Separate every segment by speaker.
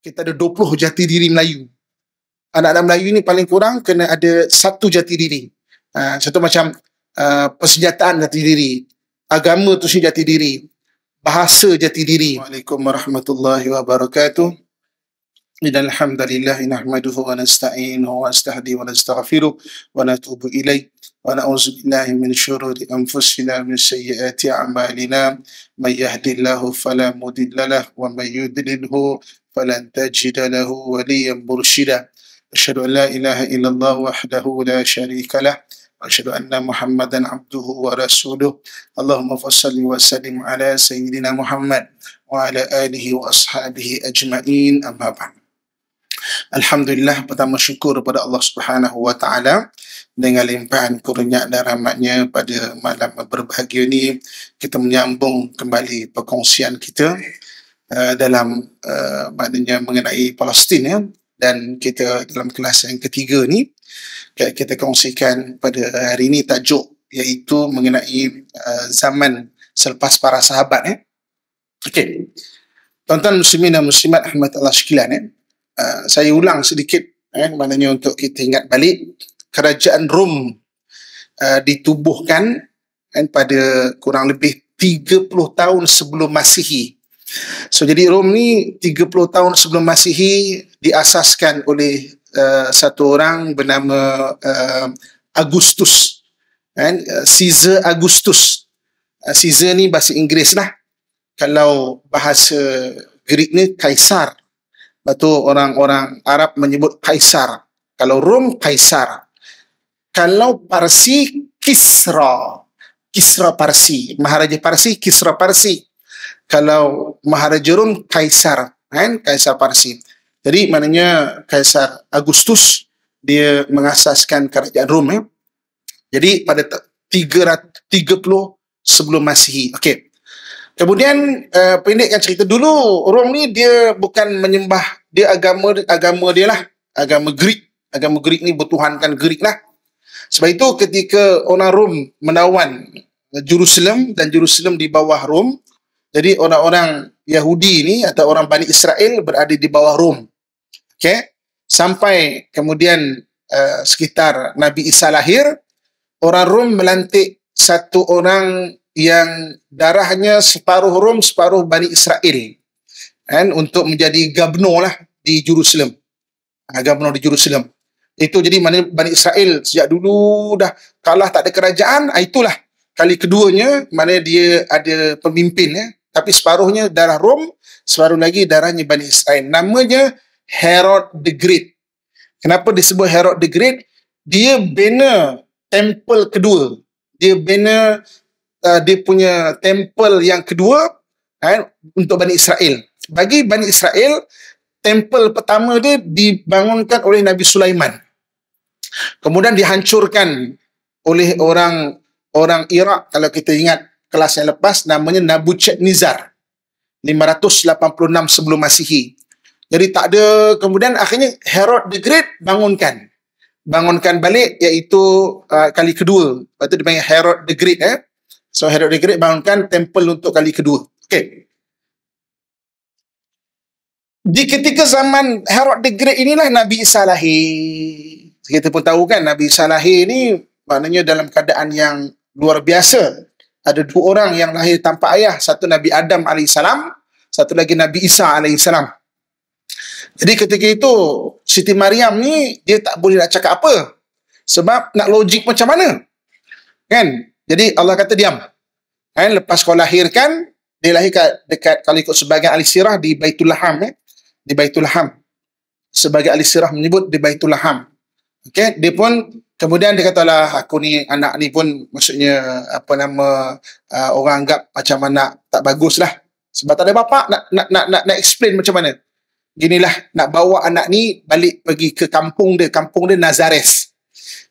Speaker 1: kita ada 20 jati diri Melayu. Anak-anak Melayu ni paling kurang kena ada satu jati diri. Uh, satu macam uh, persenjataan jati diri. Agama tu sendiri jati diri. Bahasa jati diri. Assalamualaikum warahmatullahi wabarakatuh. Inna alhamdulillah nahmaduhu wa nasta'inuhu wa nastahdi wa nastaghfiruh wa natubu ilayh wa na'udzu billahi min shururi anfusina min sayyiati a'malina may yahdihillahu fala mudilla lahu wa may yudlilhu فلن تجد له وليا مرشدا أشهد أن لا إله إلا الله وحده لا شريك له أشهد أن محمدا عبده ورسوله اللهم فصل وسلم على سيدنا محمد وعلى آله وأصحابه أجمعين أما بعد Alhamdulillah pertama syukur kepada Allah Subhanahu Wa Taala dengan limpahan kurnia dan rahmatnya pada malam berbahagia ini kita menyambung kembali perkongsian kita Eh, dalam uh, maknanya mengenai Palestin ya dan kita dalam kelas yang ketiga ni kita kongsikan pada hari ini tajuk iaitu mengenai uh, zaman selepas para sahabat ya. Okey. Tuan-tuan muslimin dan muslimat rahmat Allah sekalian ya. Uh, saya ulang sedikit ya, maknanya untuk kita ingat balik kerajaan Rom uh, ditubuhkan ya, pada kurang lebih 30 tahun sebelum Masihi. So jadi Rom ni 30 tahun sebelum Masihi diasaskan oleh uh, satu orang bernama uh, Augustus kan uh, Caesar Augustus. Uh, Caesar ni bahasa Inggeris lah. Kalau bahasa Greek ni Kaisar. Batu orang-orang Arab menyebut Kaisar. Kalau Rom Kaisar. Kalau Parsi Kisra. Kisra Parsi, Maharaja Parsi, Kisra Parsi kalau Maharaja Rom Kaisar kan Kaisar Parsi jadi maknanya Kaisar Agustus dia mengasaskan kerajaan Rom eh. jadi pada 330 sebelum Masihi okey kemudian uh, pendekkan cerita dulu Rom ni dia bukan menyembah dia agama agama dia lah agama Greek agama Greek ni bertuhankan Greek lah sebab itu ketika orang Rom menawan Jerusalem dan Jerusalem di bawah Rom jadi orang-orang Yahudi ini atau orang Bani Israel berada di bawah Rom. Okay? Sampai kemudian uh, sekitar Nabi Isa lahir, orang Rom melantik satu orang yang darahnya separuh Rom, separuh Bani Israel. Kan? Untuk menjadi gabno lah di Jerusalem. Ah, gabno di Jerusalem. Itu jadi mana Bani Israel sejak dulu dah kalah tak ada kerajaan, ah, itulah kali keduanya mana dia ada pemimpin Eh? tapi separuhnya darah Rom, separuh lagi darahnya Bani Israel. Namanya Herod the Great. Kenapa disebut Herod the Great? Dia bina temple kedua. Dia bina uh, dia punya temple yang kedua kan, untuk Bani Israel. Bagi Bani Israel, temple pertama dia dibangunkan oleh Nabi Sulaiman. Kemudian dihancurkan oleh orang orang Iraq kalau kita ingat kelas yang lepas namanya Nabuchadnezzar 586 sebelum Masihi. Jadi tak ada kemudian akhirnya Herod the Great bangunkan bangunkan balik iaitu uh, kali kedua. Lepas dipanggil Herod the Great eh. So Herod the Great bangunkan temple untuk kali kedua. Okey. Di ketika zaman Herod the Great inilah Nabi Isa lahir. Kita pun tahu kan Nabi Isa lahir ni maknanya dalam keadaan yang luar biasa ada dua orang yang lahir tanpa ayah satu Nabi Adam AS satu lagi Nabi Isa AS jadi ketika itu Siti Mariam ni dia tak boleh nak cakap apa sebab nak logik macam mana kan jadi Allah kata diam kan lepas kau lahirkan dia lahir kat, dekat kalau ikut sebagian ahli di Baitul Laham eh? di Baitul Laham sebagai alisirah menyebut di Baitul Laham okay? dia pun Kemudian dia kata lah aku ni anak ni pun maksudnya apa nama uh, orang anggap macam mana tak bagus lah. Sebab tak ada bapa nak, nak nak nak nak explain macam mana. Ginilah nak bawa anak ni balik pergi ke kampung dia. Kampung dia Nazareth.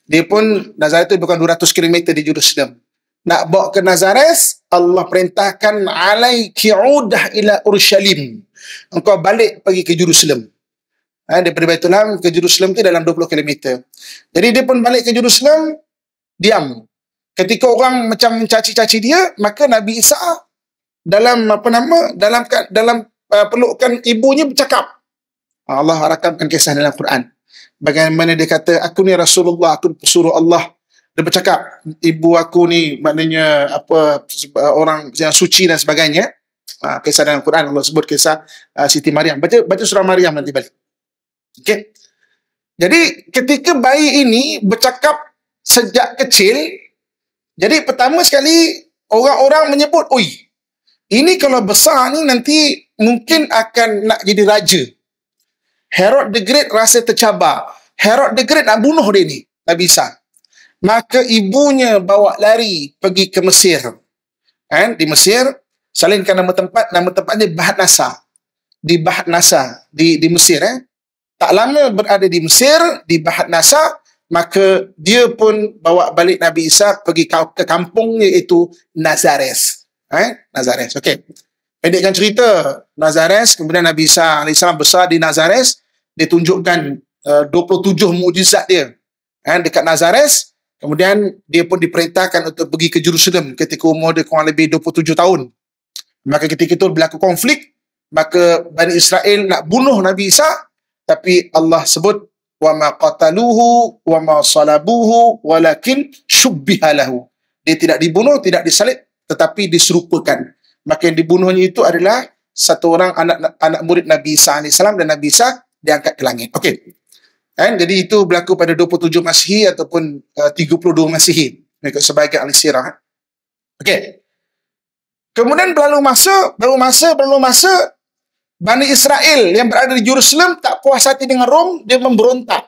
Speaker 1: Dia pun Nazareth tu bukan 200 km di Jerusalem. Nak bawa ke Nazareth Allah perintahkan alaiki udah ila Urshalim. Engkau balik pergi ke Jerusalem ha, daripada Baitul Ham ke Jerusalem tu dalam 20 km. Jadi dia pun balik ke Jerusalem diam. Ketika orang macam mencaci-caci dia, maka Nabi Isa dalam apa nama dalam dalam uh, pelukan ibunya bercakap. Ha, Allah rakamkan kisah dalam Quran. Bagaimana dia kata, aku ni Rasulullah, aku pesuruh Allah. Dia bercakap, ibu aku ni maknanya apa orang yang suci dan sebagainya. Uh, kisah dalam Quran Allah sebut kisah uh, Siti Maryam. Baca baca surah Maryam nanti balik. Okay. Jadi ketika bayi ini bercakap sejak kecil, jadi pertama sekali orang-orang menyebut, oi, ini kalau besar ni nanti mungkin akan nak jadi raja. Herod the Great rasa tercabar. Herod the Great nak bunuh dia ni, tak bisa. Maka ibunya bawa lari pergi ke Mesir. And, di Mesir, salinkan nama tempat, nama tempatnya Bahad Nasa. Di Bahad Nasa, di, di Mesir. Eh? tak lama berada di Mesir, di Bahad Nasa, maka dia pun bawa balik Nabi Isa pergi ke kampungnya iaitu Nazareth. Eh? Nazareth, okey. Pendekkan cerita, Nazareth, kemudian Nabi Isa AS besar di Nazareth, dia tunjukkan uh, 27 mujizat dia eh, dekat Nazareth, kemudian dia pun diperintahkan untuk pergi ke Jerusalem ketika umur dia kurang lebih 27 tahun. Maka ketika itu berlaku konflik, maka Bani Israel nak bunuh Nabi Isa, tapi Allah sebut wa ma qataluhu wa ma salabuhu walakin syubbihalahu dia tidak dibunuh tidak disalib tetapi diserupakan maka yang dibunuhnya itu adalah satu orang anak anak murid Nabi Isa alaihi salam dan Nabi Isa diangkat ke langit okey kan jadi itu berlaku pada 27 Masihi ataupun eh, uh, 32 Masihi mengikut sebagai al sirah okey kemudian berlalu masa berlalu masa berlalu masa Bani Israel yang berada di Jerusalem tak puas hati dengan Rom, dia memberontak.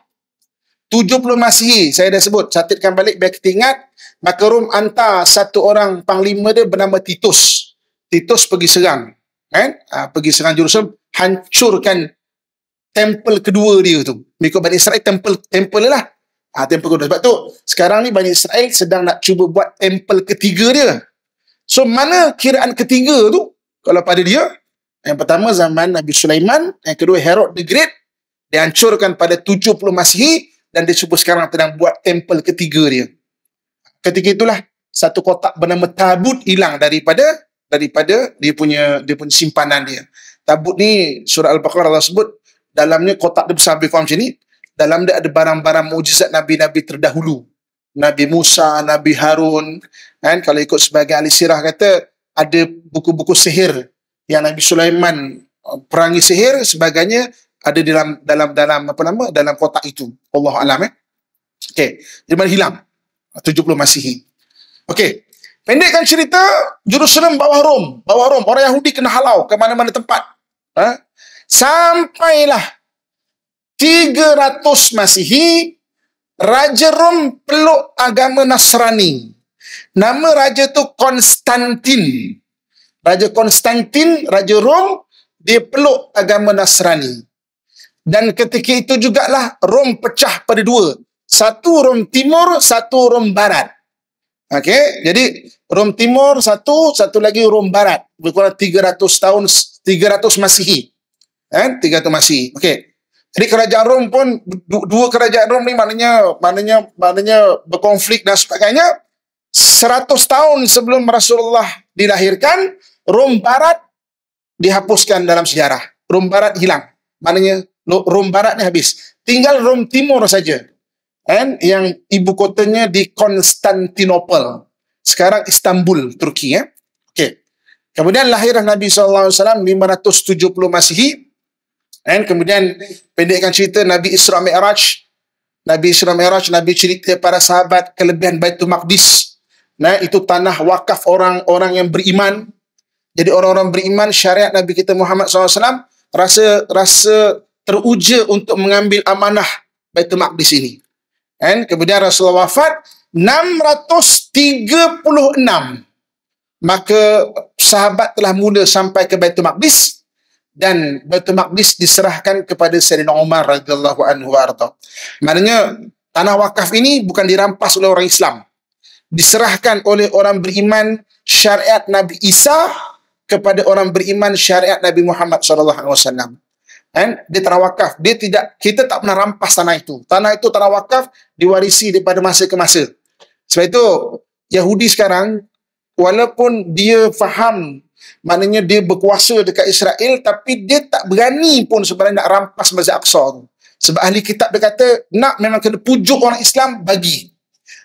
Speaker 1: 70 Masihi, saya dah sebut. Catatkan balik, biar kita ingat. Maka Rom hantar satu orang panglima dia bernama Titus. Titus pergi serang. Kan? Ha, pergi serang Jerusalem, hancurkan temple kedua dia tu. Mikut Bani Israel, temple, temple lah. Ha, temple kedua. Sebab tu, sekarang ni Bani Israel sedang nak cuba buat temple ketiga dia. So, mana kiraan ketiga tu? Kalau pada dia, yang pertama zaman Nabi Sulaiman, yang kedua Herod the Great dihancurkan pada 70 Masihi dan dia cuba sekarang sedang buat tempel ketiga dia. Ketika itulah satu kotak bernama tabut hilang daripada daripada dia punya dia punya simpanan dia. Tabut ni surah Al-Baqarah Allah sebut dalamnya kotak dia besar form sini dalam dia ada barang-barang mujizat nabi-nabi terdahulu. Nabi Musa, Nabi Harun, kan kalau ikut sebagai ahli sirah kata ada buku-buku sihir yang Nabi Sulaiman uh, perangi sihir sebagainya ada dalam dalam dalam apa nama dalam kotak itu Allah alam eh okey dia mana hilang 70 Masihi okey pendekkan cerita Jerusalem bawah Rom bawah Rom orang Yahudi kena halau ke mana-mana tempat ha? sampailah 300 Masihi Raja Rom peluk agama Nasrani nama raja tu Konstantin Raja Konstantin, Raja Rom, dia peluk agama Nasrani. Dan ketika itu jugalah Rom pecah pada dua. Satu Rom Timur, satu Rom Barat. Okey, jadi Rom Timur satu, satu lagi Rom Barat. Berkurang 300 tahun, 300 Masihi. Eh, 300 Masihi. Okey. Jadi kerajaan Rom pun, dua kerajaan Rom ni maknanya, maknanya, maknanya berkonflik dan sebagainya. 100 tahun sebelum Rasulullah dilahirkan, Rom Barat dihapuskan dalam sejarah. Rom Barat hilang. Maknanya Rom Barat ni habis. Tinggal Rom Timur saja. Kan? Yang ibu kotanya di Konstantinopel. Sekarang Istanbul, Turki. Ya? Okay. Kemudian lahirlah Nabi SAW 570 Masihi. Dan kemudian pendekkan cerita Nabi Isra Mi'raj. Nabi Isra Mi'raj, Nabi cerita para sahabat kelebihan Baitul Maqdis. Nah, itu tanah wakaf orang-orang yang beriman jadi orang-orang beriman syariat Nabi kita Muhammad SAW rasa rasa teruja untuk mengambil amanah Baitul Maqdis ini. Dan kemudian Rasulullah wafat 636. Maka sahabat telah mula sampai ke Baitul Maqdis dan Baitul Maqdis diserahkan kepada Sayyidina Umar radhiyallahu anhu warta. Maknanya tanah wakaf ini bukan dirampas oleh orang Islam. Diserahkan oleh orang beriman syariat Nabi Isa kepada orang beriman syariat Nabi Muhammad Alaihi SAW. And dia terawakaf. Dia tidak, kita tak pernah rampas tanah itu. Tanah itu terawakaf, diwarisi daripada masa ke masa. Sebab itu, Yahudi sekarang, walaupun dia faham, maknanya dia berkuasa dekat Israel, tapi dia tak berani pun sebenarnya nak rampas Masjid Aqsa tu. Sebab ahli kitab dia kata, nak memang kena pujuk orang Islam, bagi.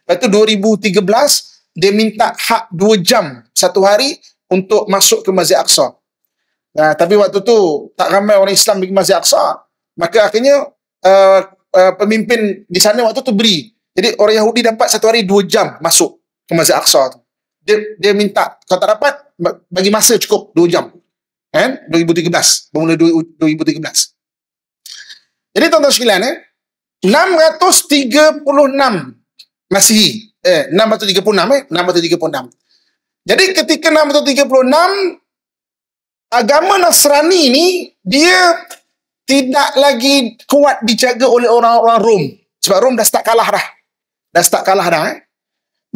Speaker 1: Lepas tu 2013, dia minta hak 2 jam satu hari untuk masuk ke Masjid Aqsa. Nah, tapi waktu tu tak ramai orang Islam pergi Masjid Aqsa. Maka akhirnya uh, uh, pemimpin di sana waktu tu beri. Jadi orang Yahudi dapat satu hari dua jam masuk ke Masjid Aqsa tu. Dia, dia minta, kalau tak dapat, bagi masa cukup dua jam. Kan? 2013. Bermula 2013. Jadi tuan-tuan sekalian, eh, 636 Masihi. Eh, 636 eh, 636. Jadi ketika 636 agama Nasrani ni dia tidak lagi kuat dijaga oleh orang-orang Rom. Sebab Rom dah start kalah dah. Dah start kalah dah. Eh?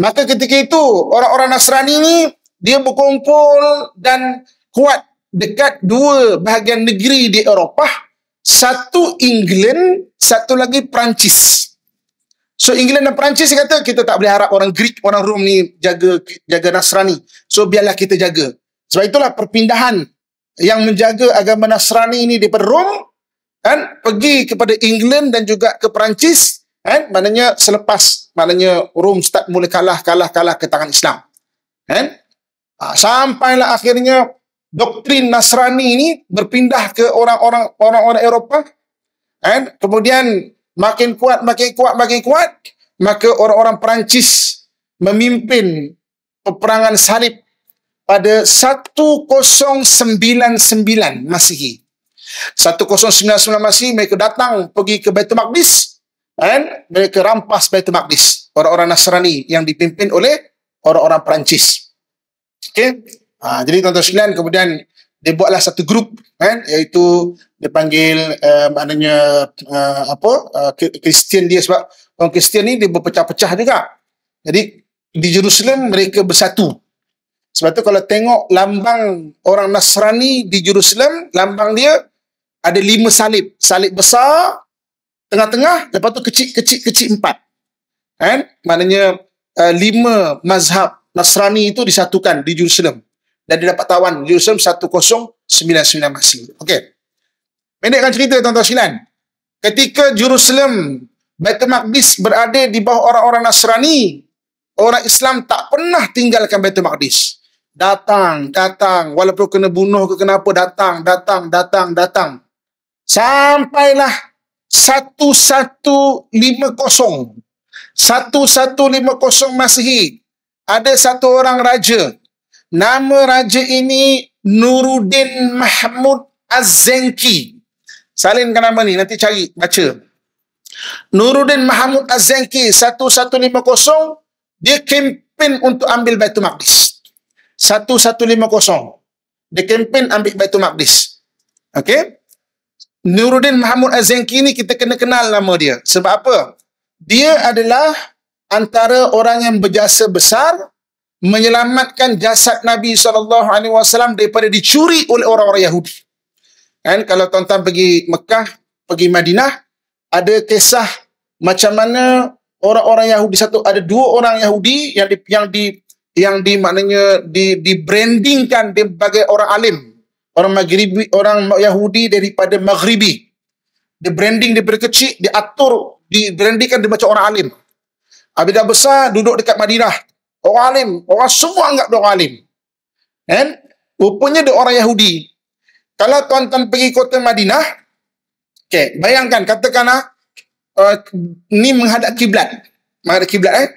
Speaker 1: Maka ketika itu orang-orang Nasrani ni dia berkumpul dan kuat dekat dua bahagian negeri di Eropah. Satu England, satu lagi Perancis. So England dan Perancis kata kita tak boleh harap orang Greek, orang Rom ni jaga jaga Nasrani. So biarlah kita jaga. Sebab itulah perpindahan yang menjaga agama Nasrani ini daripada Rom kan pergi kepada England dan juga ke Perancis kan maknanya selepas maknanya Rom start mula kalah kalah kalah ke tangan Islam. Kan? Ha, sampailah akhirnya doktrin Nasrani ini berpindah ke orang-orang orang-orang Eropah kan kemudian makin kuat, makin kuat, makin kuat, maka orang-orang Perancis memimpin peperangan salib pada 1099 Masihi. 1099 Masihi mereka datang pergi ke Baitul Maqdis dan mereka rampas Baitul Maqdis orang-orang Nasrani yang dipimpin oleh orang-orang Perancis. Okay, Ha, jadi tuan-tuan sekalian kemudian dia buatlah satu grup kan iaitu dia panggil uh, maknanya uh, apa eh, Kristian dia sebab orang Kristian ni dia berpecah-pecah juga jadi di Jerusalem mereka bersatu sebab tu kalau tengok lambang orang Nasrani di Jerusalem lambang dia ada lima salib salib besar tengah-tengah lepas tu kecil-kecil-kecil empat kan maknanya uh, lima mazhab Nasrani itu disatukan di Jerusalem dan dia dapat tawan Jerusalem 1099 Masih. Okey. akan cerita tuan-tuan silan. Ketika Jerusalem Baitul Maqdis berada di bawah orang-orang Nasrani, orang Islam tak pernah tinggalkan Baitul Maqdis. Datang, datang, walaupun kena bunuh ke kenapa, datang, datang, datang, datang. Sampailah 1150. 1150 Masihi. Ada satu orang raja Nama raja ini Nuruddin Mahmud Az-Zenki. Salinkan nama ni, nanti cari, baca. Nuruddin Mahmud Az-Zenki 1150, dia kempen untuk ambil Baitul Maqdis. 1150, dia kempen ambil Baitul Maqdis. Okay? Nuruddin Mahmud Az-Zenki ni kita kena kenal nama dia. Sebab apa? Dia adalah antara orang yang berjasa besar menyelamatkan jasad Nabi SAW daripada dicuri oleh orang-orang Yahudi. Kan, kalau tuan-tuan pergi Mekah, pergi Madinah, ada kisah macam mana orang-orang Yahudi satu ada dua orang Yahudi yang di yang di yang di maknanya di di brandingkan sebagai orang alim orang maghribi orang Yahudi daripada maghribi di branding dia kecil diatur di brandingkan dia macam orang alim apabila besar duduk dekat Madinah Orang alim. Orang semua anggap dia orang alim. Kan? Rupanya dia orang Yahudi. Kalau tuan-tuan pergi kota Madinah, okay, bayangkan, katakanlah, uh, eh, ni menghadap kiblat. Menghadap kiblat, eh?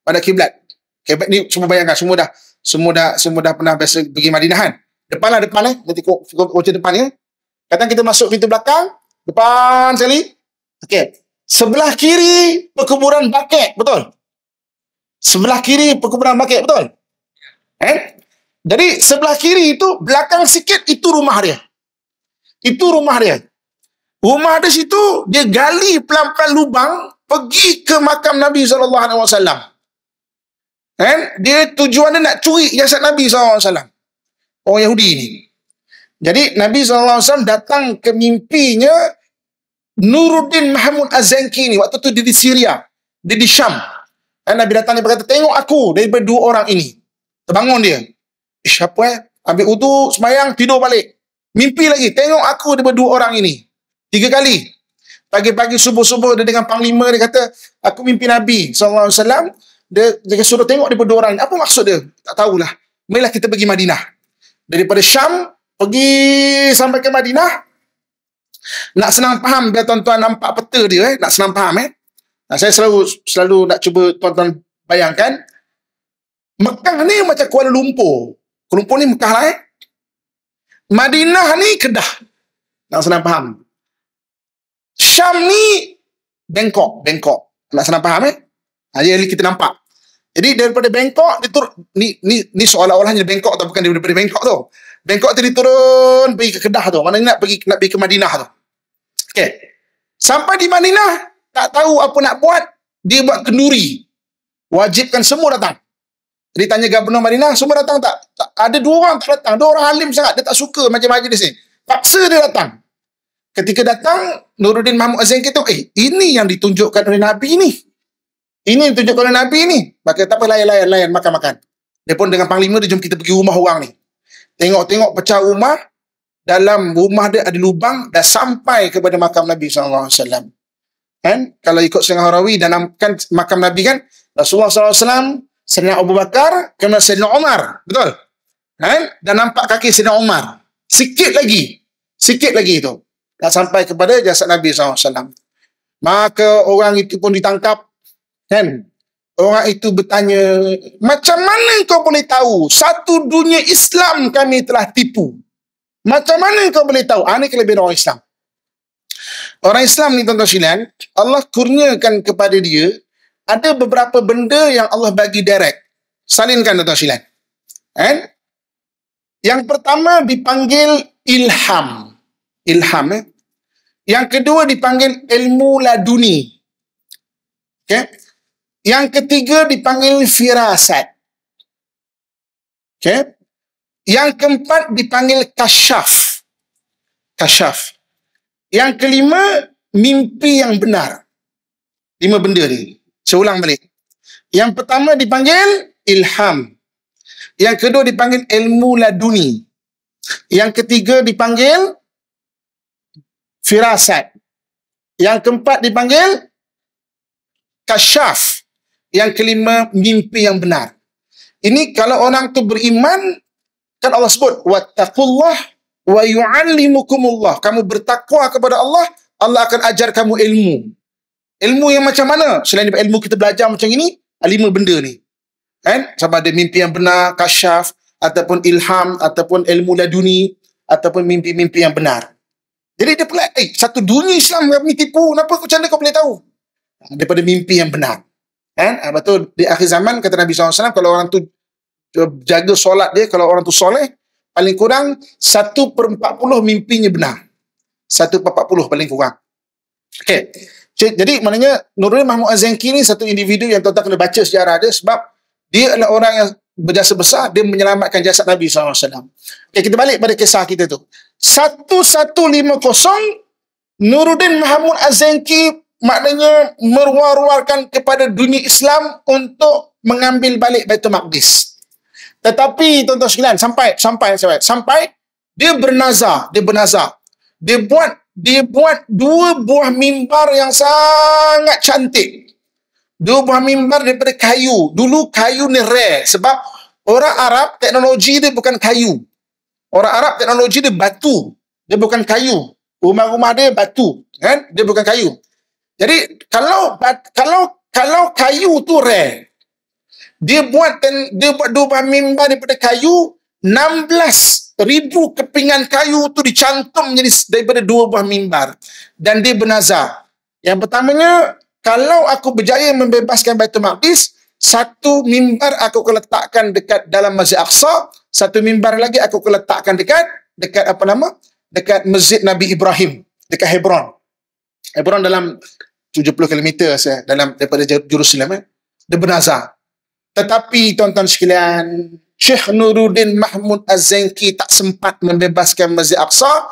Speaker 1: pada kiblat. Okay, ni semua bayangkan, semua dah, semua dah, semua dah pernah biasa pergi Madinah, kan? Depan lah, depan, eh? Nanti kocok depan, ya? Eh? Katakan kita masuk pintu belakang, depan sekali. Okay. Sebelah kiri, perkuburan bakat, betul? sebelah kiri perkuburan bakit betul eh jadi sebelah kiri itu belakang sikit itu rumah dia itu rumah dia rumah dia situ dia gali pelan-pelan lubang pergi ke makam Nabi SAW eh dia tujuan dia nak curi jasad Nabi SAW orang Yahudi ni jadi Nabi SAW datang ke mimpinya Nuruddin Mahmud Azenki ni waktu tu dia di Syria dia di Syam dan eh, Nabi datang dia berkata, tengok aku daripada dua orang ini. Terbangun dia. Eh, siapa eh? Ambil utuh, semayang, tidur balik. Mimpi lagi, tengok aku daripada dua orang ini. Tiga kali. Pagi-pagi, subuh-subuh, dia dengan panglima, dia kata, aku mimpi Nabi SAW. Dia, dia suruh tengok daripada dua orang ini. Apa maksud dia? Tak tahulah. Marilah kita pergi Madinah. Daripada Syam, pergi sampai ke Madinah. Nak senang faham, biar tuan-tuan nampak peta dia. Eh? Nak senang faham. Eh? Nah, saya selalu selalu nak cuba tuan-tuan bayangkan Mekah ni macam Kuala Lumpur. Kuala Lumpur ni Mekah lah eh. Madinah ni Kedah. Nak senang faham. Syam ni Bangkok, Bangkok. Nak senang faham eh? Hanya ini kita nampak. Jadi daripada Bangkok dia ni ni ni seolah-olahnya Bangkok atau bukan daripada Bangkok tu. Bangkok tu diturun pergi ke Kedah tu. Mana nak pergi nak pergi ke Madinah tu. Okey. Sampai di Madinah, tak tahu apa nak buat, dia buat kenduri. Wajibkan semua datang. Dia tanya Gubernur Madinah, semua datang tak? tak? Ada dua orang tak datang. Dua orang alim sangat. Dia tak suka macam majlis sini. Paksa dia datang. Ketika datang, Nuruddin Mahmud Azim kata, eh, ini yang ditunjukkan oleh Nabi ni. Ini yang ditunjukkan oleh Nabi ini. Maka tak apa, layan-layan, layan, makan-makan. Dia pun dengan panglima, dia jom kita pergi rumah orang ni. Tengok-tengok pecah rumah, dalam rumah dia ada lubang, dah sampai kepada makam Nabi SAW. Kan? Kalau ikut Sayyidina Harawi dan kan, makam Nabi kan, Rasulullah SAW, Sayyidina Abu Bakar, kemudian Sayyidina Umar. Betul? Kan? Dan nampak kaki Sayyidina Umar. Sikit lagi. Sikit lagi itu. Dah sampai kepada jasad Nabi SAW. Maka orang itu pun ditangkap. Kan? Orang itu bertanya, macam mana kau boleh tahu satu dunia Islam kami telah tipu? Macam mana kau boleh tahu? Ini ah, kelebihan orang Islam. Orang Islam ni tuan-tuan silan, Allah kurniakan kepada dia, ada beberapa benda yang Allah bagi direct. Salinkan tuan-tuan silan. And, yang pertama dipanggil ilham. Ilham eh. Yang kedua dipanggil ilmu laduni. Okay. Yang ketiga dipanggil firasat. Okay. Yang keempat dipanggil kasyaf. Kasyaf. Yang kelima, mimpi yang benar. Lima benda ni. Saya ulang balik. Yang pertama dipanggil ilham. Yang kedua dipanggil ilmu laduni. Yang ketiga dipanggil firasat. Yang keempat dipanggil kasyaf. Yang kelima mimpi yang benar. Ini kalau orang tu beriman kan Allah sebut wa wattaqullah wa yu'allimukumullah kamu bertakwa kepada Allah Allah akan ajar kamu ilmu ilmu yang macam mana selain ilmu kita belajar macam ini lima benda ni kan sama ada mimpi yang benar kasyaf ataupun ilham ataupun ilmu laduni ataupun mimpi-mimpi yang benar jadi dia pula eh satu dunia Islam yang ni tipu kenapa kau macam kau boleh tahu daripada mimpi yang benar kan ah, betul di akhir zaman kata Nabi SAW kalau orang tu jaga solat dia kalau orang tu soleh paling kurang 1 per 40 mimpinya benar. 1 per 40 paling kurang. Okay, Jadi maknanya Nuruddin Mahmud Azengki ni satu individu yang tuan-tuan kena baca sejarah dia sebab dia adalah orang yang berjasa besar, dia menyelamatkan jasad Nabi SAW. Okay, kita balik pada kisah kita tu. 1150 Nuruddin Mahmud Azengki maknanya meruar-ruarkan kepada dunia Islam untuk mengambil balik Baitul Maqdis. Tetapi tuan-tuan sekalian sampai sampai sampai sampai dia bernazar, dia bernazar. Dia buat dia buat dua buah mimbar yang sangat cantik. Dua buah mimbar daripada kayu. Dulu kayu ni rare sebab orang Arab teknologi dia bukan kayu. Orang Arab teknologi dia batu. Dia bukan kayu. Rumah-rumah dia batu, kan? Dia bukan kayu. Jadi kalau kalau kalau kayu tu rare, dia buat ten, dia buat dua buah mimbar daripada kayu 16 ribu kepingan kayu tu dicantum jadi daripada dua buah mimbar dan dia bernazar yang pertamanya kalau aku berjaya membebaskan Baitul Maqdis satu mimbar aku akan letakkan dekat dalam Masjid Aqsa satu mimbar lagi aku akan letakkan dekat dekat apa nama dekat Masjid Nabi Ibrahim dekat Hebron Hebron dalam 70 km saya dalam daripada Jerusalem eh? dia bernazar tetapi tuan-tuan sekalian, Syekh Nuruddin Mahmud Az-Zainki tak sempat membebaskan Masjid Aqsa,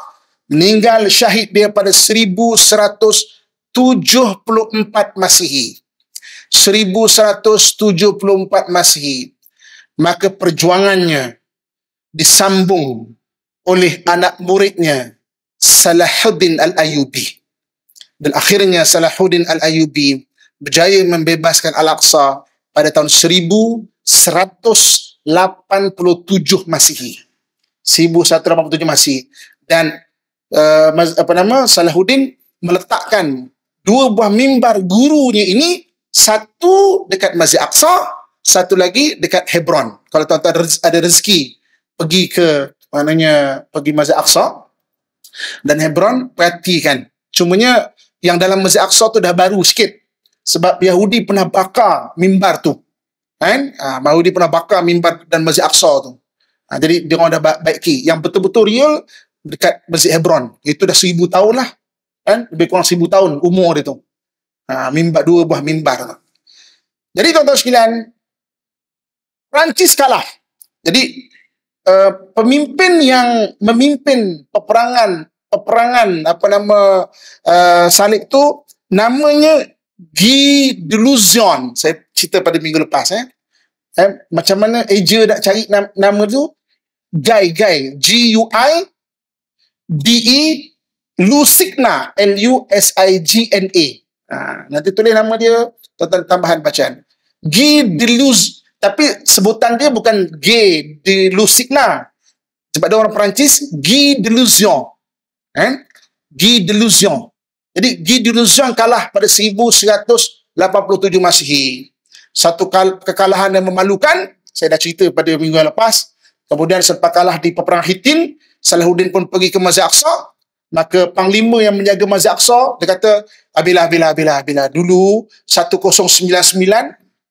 Speaker 1: meninggal syahid dia pada 1174 Masihi. 1174 Masihi. Maka perjuangannya disambung oleh anak muridnya Salahuddin Al-Ayubi. Dan akhirnya Salahuddin Al-Ayubi berjaya membebaskan Al-Aqsa pada tahun 1187 Masihi. 1187 Masihi dan uh, apa nama Salahuddin meletakkan dua buah mimbar gurunya ini satu dekat Masjid Aqsa, satu lagi dekat Hebron. Kalau tuan-tuan ada rezeki pergi ke maknanya pergi Masjid Aqsa dan Hebron perhatikan. Cumanya yang dalam Masjid Aqsa tu dah baru sikit sebab Yahudi pernah bakar mimbar tu. Kan? Ha, Yahudi pernah bakar mimbar dan Masjid Aqsa tu. Ha, jadi dia orang dah ba- baiki. Yang betul-betul real dekat Masjid Hebron. Itu dah seribu tahun lah. Kan? Lebih kurang seribu tahun umur dia tu. Ha, mimbar, dua buah mimbar tu. Jadi tuan-tuan sekalian, Perancis kalah. Jadi, uh, pemimpin yang memimpin peperangan peperangan apa nama uh, salib tu namanya gi delusion saya cerita pada minggu lepas eh, eh macam mana eja nak cari nama, nama tu Guy Guy g u i d e lusigna l u s i g n a ha, nanti tulis nama dia tuan tambahan bacaan gi delus tapi sebutan dia bukan g delusigna sebab dia orang perancis gi delusion eh gi delusion jadi Gidruzan kalah pada 1187 Masihi. Satu kekalahan yang memalukan, saya dah cerita pada minggu yang lepas. Kemudian selepas kalah di peperangan Hittin, Salahuddin pun pergi ke Masjid Aqsa. Maka panglima yang menjaga Masjid Aqsa, dia kata, Abilah, abilah, abilah, abilah. Dulu, 1099,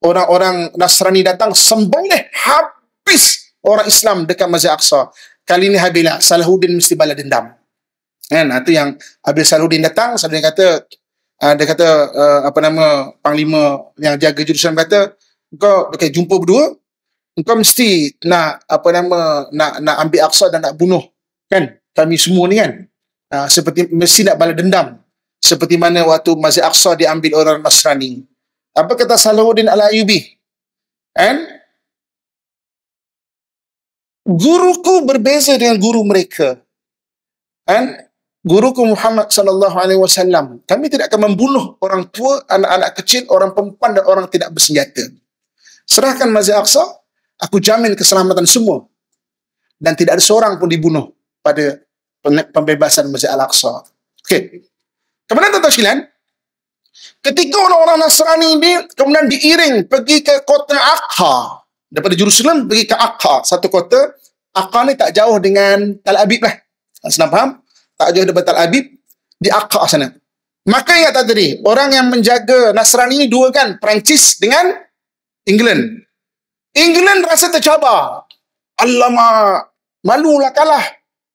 Speaker 1: orang-orang Nasrani datang sembunyi habis orang Islam dekat Masjid Aqsa. Kali ni habilah, Salahuddin mesti balas dendam. Kan? itu yang Abil Saludin datang, Saludin kata, uh, dia kata, uh, apa nama, Panglima yang jaga jurusan kata, kau okay, jumpa berdua, kau mesti nak, apa nama, nak nak ambil aksa dan nak bunuh, kan? Kami semua ni kan? Ha, seperti, mesti nak balas dendam. Seperti mana waktu Masjid Aqsa diambil orang Nasrani. Apa kata Salahuddin Al-Ayubi? Kan? Guruku berbeza dengan guru mereka. Kan? guruku Muhammad sallallahu alaihi wasallam kami tidak akan membunuh orang tua anak-anak kecil orang perempuan dan orang tidak bersenjata serahkan Masjid Aqsa aku jamin keselamatan semua dan tidak ada seorang pun dibunuh pada pembebasan Masjid Al-Aqsa okey kemudian tuan-tuan sekalian ketika orang-orang Nasrani ini kemudian diiring pergi ke kota Aqha daripada Jerusalem pergi ke Aqha satu kota Aqha ni tak jauh dengan Tal Abib lah senang faham tak jauh dari Batal Abib di Aqaq sana. Maka ingat tak tadi, orang yang menjaga Nasrani ini dua kan, Perancis dengan England. England rasa tercabar. Alamak, malulah kalah.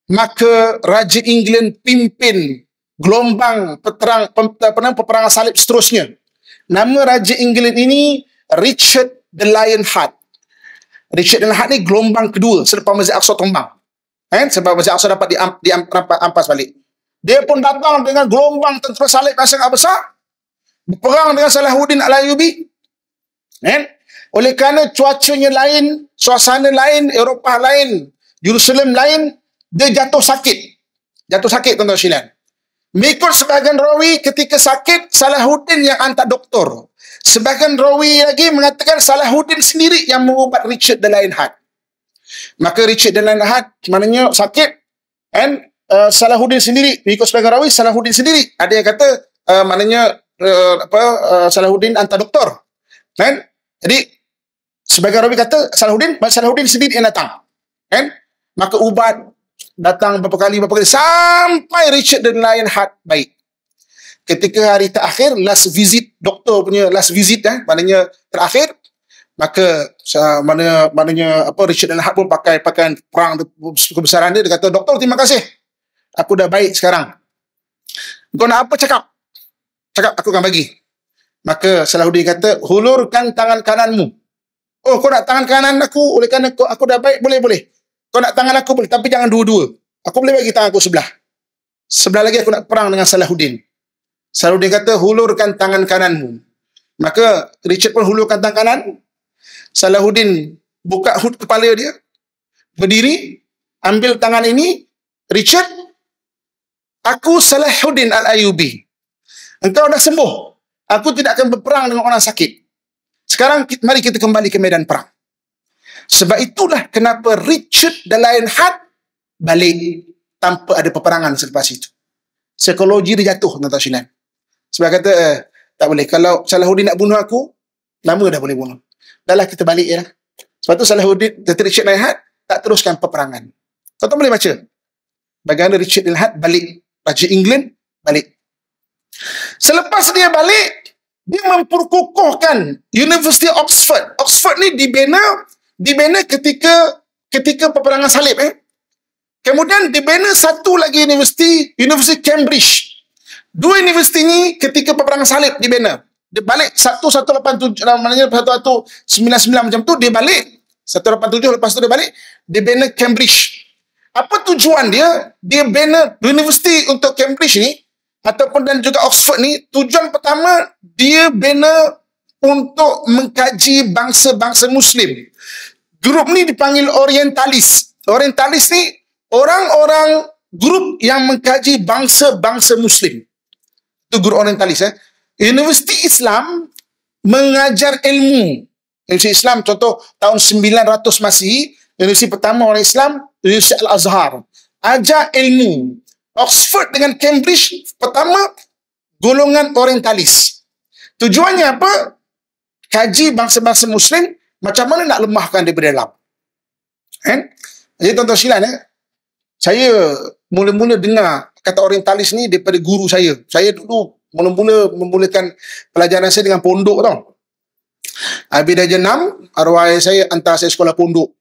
Speaker 1: Maka Raja England pimpin gelombang peterang, peperangan salib seterusnya. Nama Raja England ini Richard the Lionheart. Richard the Lionheart ni gelombang kedua selepas Masjid Aqsa tumbang. Eh, sebab Masjid Aqsa dapat diamp, diamp, diamp, ampas balik. Dia pun datang dengan gelombang tentera salib yang sangat besar. Berperang dengan Salahuddin Al-Ayubi. Eh, oleh kerana cuacanya lain, suasana lain, Eropah lain, Jerusalem lain, dia jatuh sakit. Jatuh sakit tuan-tuan sekalian. Mengikut sebahagian rawi ketika sakit, Salahuddin yang hantar doktor. Sebahagian rawi lagi mengatakan Salahuddin sendiri yang mengubat Richard the Lionheart. Maka Richard dan lain-lain Nahat maknanya sakit and uh, Salahuddin sendiri ikut sebagai rawi Salahuddin sendiri ada yang kata uh, maknanya uh, apa uh, Salahuddin hantar doktor kan jadi sebagai rawi kata Salahuddin Salahuddin sendiri yang datang kan maka ubat datang beberapa kali beberapa kali sampai Richard dan lain-lain hat baik ketika hari terakhir last visit doktor punya last visit eh maknanya terakhir maka mana mananya apa Richard dan Hart pun pakai pakaian perang kebesaran dia dia kata doktor terima kasih aku dah baik sekarang kau nak apa cakap cakap aku akan bagi maka Salahuddin kata hulurkan tangan kananmu oh kau nak tangan kanan aku oleh kerana kau aku dah baik boleh boleh kau nak tangan aku boleh tapi jangan dua-dua aku boleh bagi tangan aku sebelah sebelah lagi aku nak perang dengan Salahuddin Salahuddin kata hulurkan tangan kananmu maka Richard pun hulurkan tangan kanan Salahuddin buka hut kepala dia, berdiri, ambil tangan ini, Richard, aku Salahuddin Al-Ayubi. Engkau dah sembuh. Aku tidak akan berperang dengan orang sakit. Sekarang mari kita kembali ke medan perang. Sebab itulah kenapa Richard dan lain hat balik tanpa ada peperangan selepas itu. Psikologi dia jatuh tentang Sebab kata, eh, tak boleh. Kalau Salahuddin nak bunuh aku, lama dah boleh bunuh dahlah kita balik ya. Sebab tu Salahuddin tertarik Richard Nahat tak teruskan peperangan. Kau tuan boleh baca. Bagaimana Richard Nahat balik. Raja England balik. Selepas dia balik, dia memperkukuhkan University Oxford. Oxford ni dibina dibina ketika ketika peperangan salib eh. Kemudian dibina satu lagi universiti, University Cambridge. Dua universiti ni ketika peperangan salib dibina dia balik 1187 namanya 1199 macam tu dia balik 187 lepas tu dia balik dia bina Cambridge apa tujuan dia dia bina universiti untuk Cambridge ni ataupun dan juga Oxford ni tujuan pertama dia bina untuk mengkaji bangsa-bangsa muslim grup ni dipanggil orientalis orientalis ni orang-orang grup yang mengkaji bangsa-bangsa muslim itu grup orientalis eh Universiti Islam mengajar ilmu. Universiti Islam contoh tahun 900 Masihi, universiti pertama orang Islam, Universiti Al-Azhar. Ajar ilmu. Oxford dengan Cambridge pertama golongan orientalis. Tujuannya apa? Kaji bangsa-bangsa Muslim macam mana nak lemahkan daripada dalam. Eh? Kan? Jadi tuan-tuan silan eh? Saya mula-mula dengar kata orientalis ni daripada guru saya. Saya dulu mula memulakan pelajaran saya dengan pondok tau. Habis dah jenam, arwah ayah saya hantar saya sekolah pondok.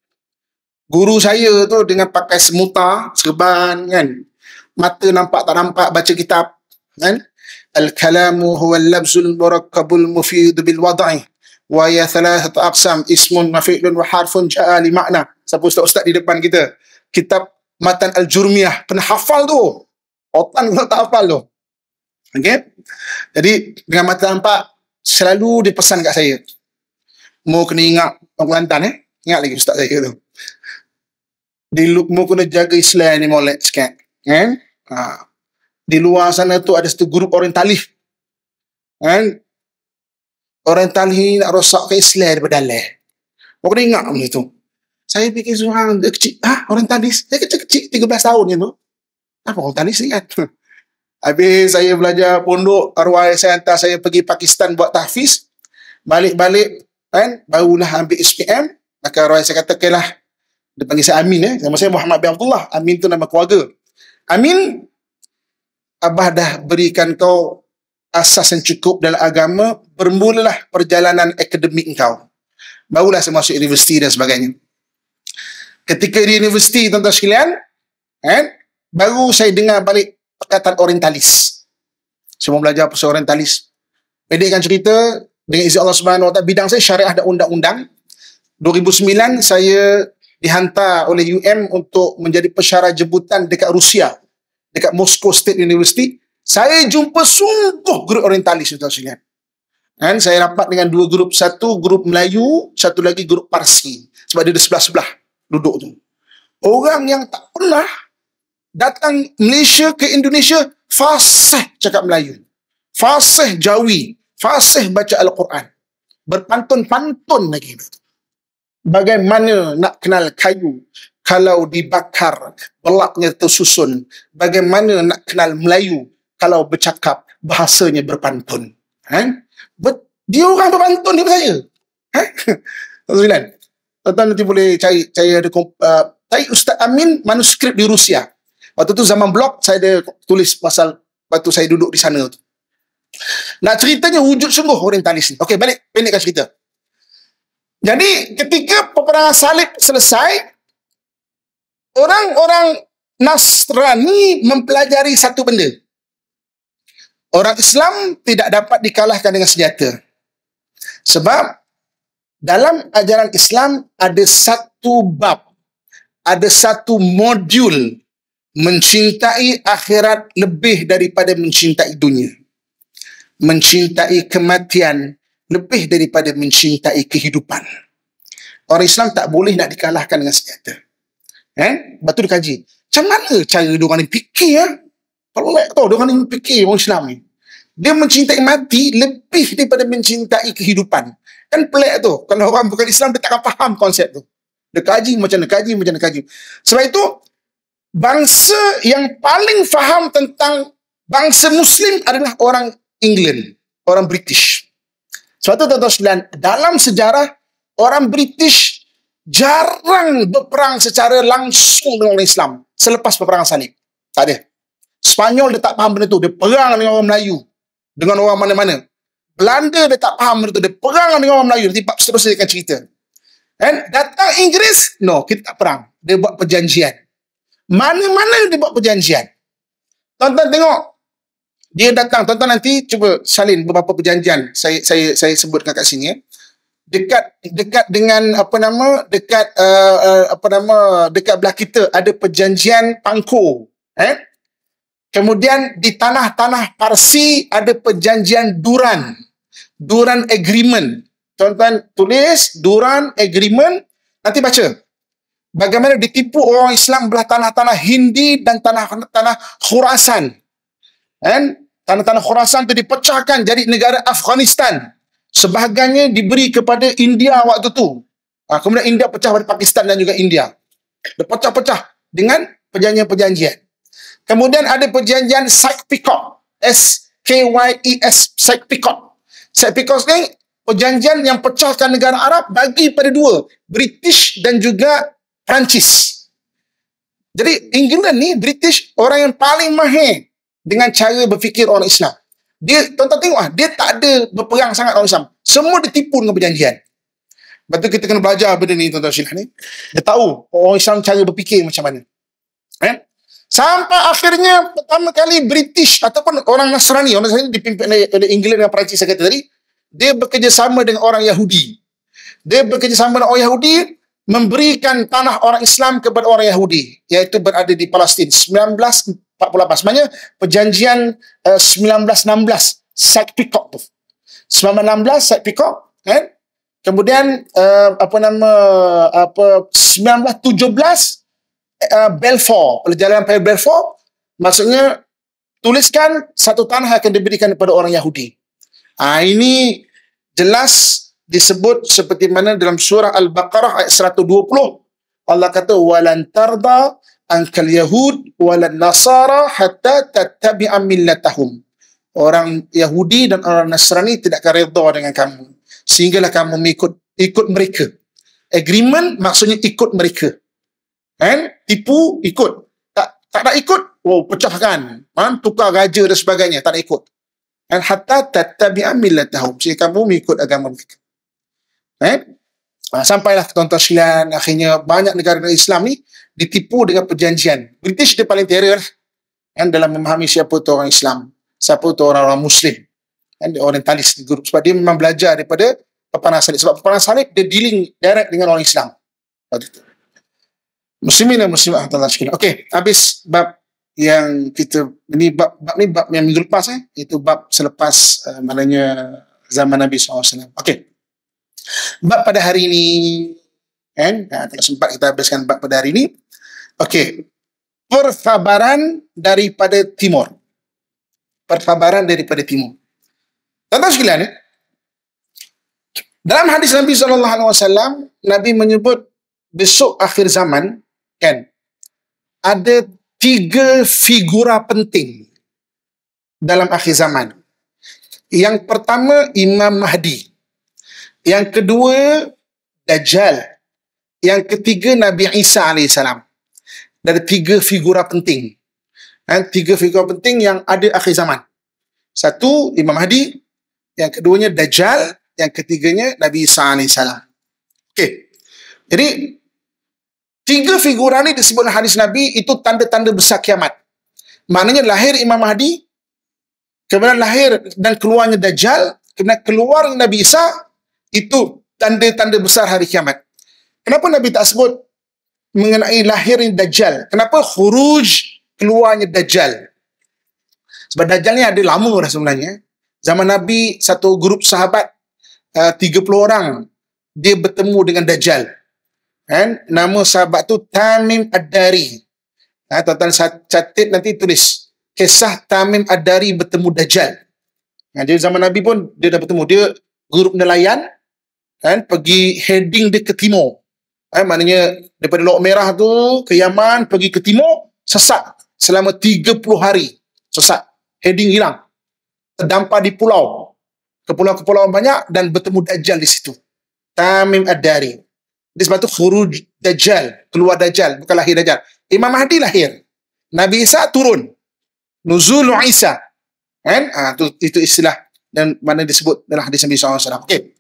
Speaker 1: Guru saya tu dengan pakai semuta, serban kan. Mata nampak tak nampak baca kitab kan. Al-kalamu huwa al-labzul murakkabul mufid bil wad'i wa ya thalathatu aqsam ismun wa fi'lun wa harfun ja'a li ma'na. Siapa ustaz ustaz di depan kita? Kitab Matan Al-Jurmiyah pernah hafal tu. Otan pun tak hafal tu. Okay? Jadi dengan mata nampak selalu dipesan pesan kat saya. Mau kena ingat orang Kelantan eh. Ingat lagi ustaz saya tu. Di mau kena jaga Islam ni molek sikit. Kan? Eh? Ha. Di luar sana tu ada satu grup orientalis. Kan? Eh? Orientalis ni nak rosak ke Islam daripada leh. Mau kena ingat benda tu. Saya fikir seorang dia kecil. Ha? Orientalis? saya kecil-kecil 13 tahun ni tu. Apa orientalis ni kan? Habis saya belajar pondok, arwah saya hantar saya pergi Pakistan buat tahfiz. Balik-balik, kan, barulah ambil SPM. Maka arwah saya kata, okey lah. Dia panggil saya Amin, eh. Nama saya Muhammad bin Abdullah. Amin tu nama keluarga. Amin, Abah dah berikan kau asas yang cukup dalam agama, bermulalah perjalanan akademik kau. Barulah saya masuk universiti dan sebagainya. Ketika di universiti, tuan-tuan sekalian, kan, baru saya dengar balik Pekatan Orientalis. Semua belajar pasal Orientalis. Pendek kan cerita, dengan izin Allah SWT, bidang saya syariah dan undang-undang. 2009, saya dihantar oleh UM untuk menjadi pesara jebutan dekat Rusia. Dekat Moscow State University. Saya jumpa sungguh grup Orientalis. Saya ingat. Dan saya rapat dengan dua grup. Satu grup Melayu, satu lagi grup Parsi. Sebab dia ada sebelah-sebelah duduk tu. Orang yang tak pernah datang Malaysia ke Indonesia fasih cakap Melayu fasih Jawi fasih baca Al-Quran berpantun-pantun lagi bagaimana nak kenal kayu kalau dibakar belaknya tersusun bagaimana nak kenal Melayu kalau bercakap bahasanya berpantun ha? dia orang berpantun dia percaya ha? Tuan-tuan nanti boleh cari, cari ada uh, Tai Ustaz Amin manuskrip di Rusia. Waktu tu zaman blog saya ada tulis pasal waktu saya duduk di sana tu. Nak ceritanya wujud sungguh orientalis ni. Okey, balik pendekkan cerita. Jadi ketika peperangan salib selesai, orang-orang Nasrani mempelajari satu benda. Orang Islam tidak dapat dikalahkan dengan senjata. Sebab dalam ajaran Islam ada satu bab, ada satu modul mencintai akhirat lebih daripada mencintai dunia. Mencintai kematian lebih daripada mencintai kehidupan. Orang Islam tak boleh nak dikalahkan dengan senjata. Eh? Lepas tu dikaji. Macam mana cara dia orang ni fikir? Ya? Pelik tau dia orang ni fikir orang Islam ni. Dia mencintai mati lebih daripada mencintai kehidupan. Kan pelik tu. Kalau orang bukan Islam, dia takkan faham konsep tu. Dia kaji macam mana kaji, macam mana kaji. Sebab itu, bangsa yang paling faham tentang bangsa Muslim adalah orang England, orang British. Suatu tahun dalam sejarah, orang British jarang berperang secara langsung dengan orang Islam selepas peperangan salib. Tak ada. Spanyol dia tak faham benda tu. Dia perang dengan orang Melayu. Dengan orang mana-mana. Belanda dia tak faham benda tu. Dia perang dengan orang Melayu. Nanti bab seterusnya dia akan cerita. And datang Inggeris, no, kita tak perang. Dia buat perjanjian. Mana-mana dia buat perjanjian. Tonton tengok. Dia datang. Tonton nanti cuba salin beberapa perjanjian saya saya saya sebutkan kat sini. Ya. Dekat dekat dengan apa nama? Dekat uh, uh, apa nama? Dekat belah kita ada perjanjian pangku. Eh? Kemudian di tanah-tanah Parsi ada perjanjian Duran. Duran Agreement. Tuan-tuan tulis Duran Agreement. Nanti baca bagaimana ditipu orang Islam belah tanah-tanah Hindi dan tanah-tanah Khurasan. Dan tanah-tanah Khurasan itu dipecahkan jadi negara Afghanistan. Sebahagiannya diberi kepada India waktu itu. Ha, kemudian India pecah pada Pakistan dan juga India. Pecah-pecah dengan perjanjian-perjanjian. Kemudian ada perjanjian Syed Picot. S-K-Y-E-S. Syed Picot. Syed Picot ni perjanjian yang pecahkan negara Arab bagi pada dua. British dan juga Prancis. Jadi England ni British orang yang paling mahir dengan cara berfikir orang Islam. Dia tonton tuan tengok ah, dia tak ada berperang sangat orang Islam. Semua ditipu dengan perjanjian. Lepas kita kena belajar benda ni tuan-tuan ni. Dia tahu orang Islam cara berfikir macam mana. Eh? Sampai akhirnya pertama kali British ataupun orang Nasrani, orang Nasrani dipimpin oleh England dan Perancis saya kata tadi, dia bekerjasama dengan orang Yahudi. Dia bekerjasama dengan orang Yahudi, memberikan tanah orang Islam kepada orang Yahudi yaitu berada di Palestin 1948 sebenarnya perjanjian uh, 1916 Sykes Picot tu 1916 Sykes Picot kan kemudian uh, apa nama apa 1917 uh, eh, Belfort jalan pada Belfort maksudnya tuliskan satu tanah akan diberikan kepada orang Yahudi ha, ini jelas disebut seperti mana dalam surah Al-Baqarah ayat 120. Allah kata, وَلَنْ تَرْضَى أَنْكَ الْيَهُودِ وَلَنْ نَصَارَى حَتَّى تَتَّبِعَ مِلَّتَهُمْ Orang Yahudi dan orang Nasrani tidak akan redha dengan kamu. Sehinggalah kamu ikut, ikut mereka. Agreement maksudnya ikut mereka. Kan? Tipu, ikut. Tak tak nak ikut, oh, pecahkan. Kan? Tukar raja dan sebagainya, tak nak ikut. Dan hatta tatabi'a millatahum. Jadi kamu mengikut agama mereka. Eh? Ah, sampailah tuan-tuan silan, akhirnya banyak negara-negara Islam ni ditipu dengan perjanjian. British dia paling terror lah. kan, dalam memahami siapa tu orang Islam, siapa tu orang-orang Muslim. Kan, orientalis di grup. Sebab dia memang belajar daripada peperangan salib. Sebab peperangan salib dia dealing direct dengan orang Islam. Muslimin dan Muslimah Tuan-tuan silan. Okay, habis bab yang kita ini bab bab ni bab yang minggu lepas eh itu bab selepas uh, maknanya zaman Nabi SAW. Okey. Bab pada hari ini, kan? Nah, ha, tak sempat kita habiskan bab pada hari ini. Okey. Persabaran daripada timur. Persabaran daripada timur. Tentang sekalian, eh? dalam hadis Nabi Alaihi Wasallam, Nabi menyebut besok akhir zaman, kan? Ada tiga figura penting dalam akhir zaman. Yang pertama Imam Mahdi. Yang kedua, Dajjal. Yang ketiga, Nabi Isa AS. Ada tiga figura penting. Eh, tiga figura penting yang ada akhir zaman. Satu, Imam Hadi. Yang keduanya, Dajjal. Yang ketiganya, Nabi Isa AS. Okey. Jadi, tiga figura ni disebut hadis Nabi itu tanda-tanda besar kiamat. Maknanya lahir Imam Mahdi, kemudian lahir dan keluarnya Dajjal, kemudian keluar Nabi Isa, itu tanda-tanda besar hari kiamat. Kenapa Nabi tak sebut mengenai lahirin Dajjal? Kenapa khuruj keluarnya Dajjal? Sebab Dajjal ni ada lama dah sebenarnya. Zaman Nabi, satu grup sahabat, eh, uh, 30 orang, dia bertemu dengan Dajjal. And, nama sahabat tu Tamim Ad-Dari. Ha, tuan-tuan catit nanti tulis. Kisah Tamim Ad-Dari bertemu Dajjal. Ha, jadi zaman Nabi pun dia dah bertemu. Dia grup nelayan, kan pergi heading dia ke timur kan maknanya daripada Laut Merah tu ke Yaman pergi ke timur sesat selama 30 hari sesat heading hilang terdampar di pulau ke Pulau ke Pulau banyak dan bertemu Dajjal di situ Tamim Ad-Dari di tu khuruj Dajjal keluar Dajjal bukan lahir Dajjal Imam Mahdi lahir Nabi Isa turun Nuzul Isa kan ha, tu, itu istilah dan mana disebut dalam hadis Nabi SAW okay.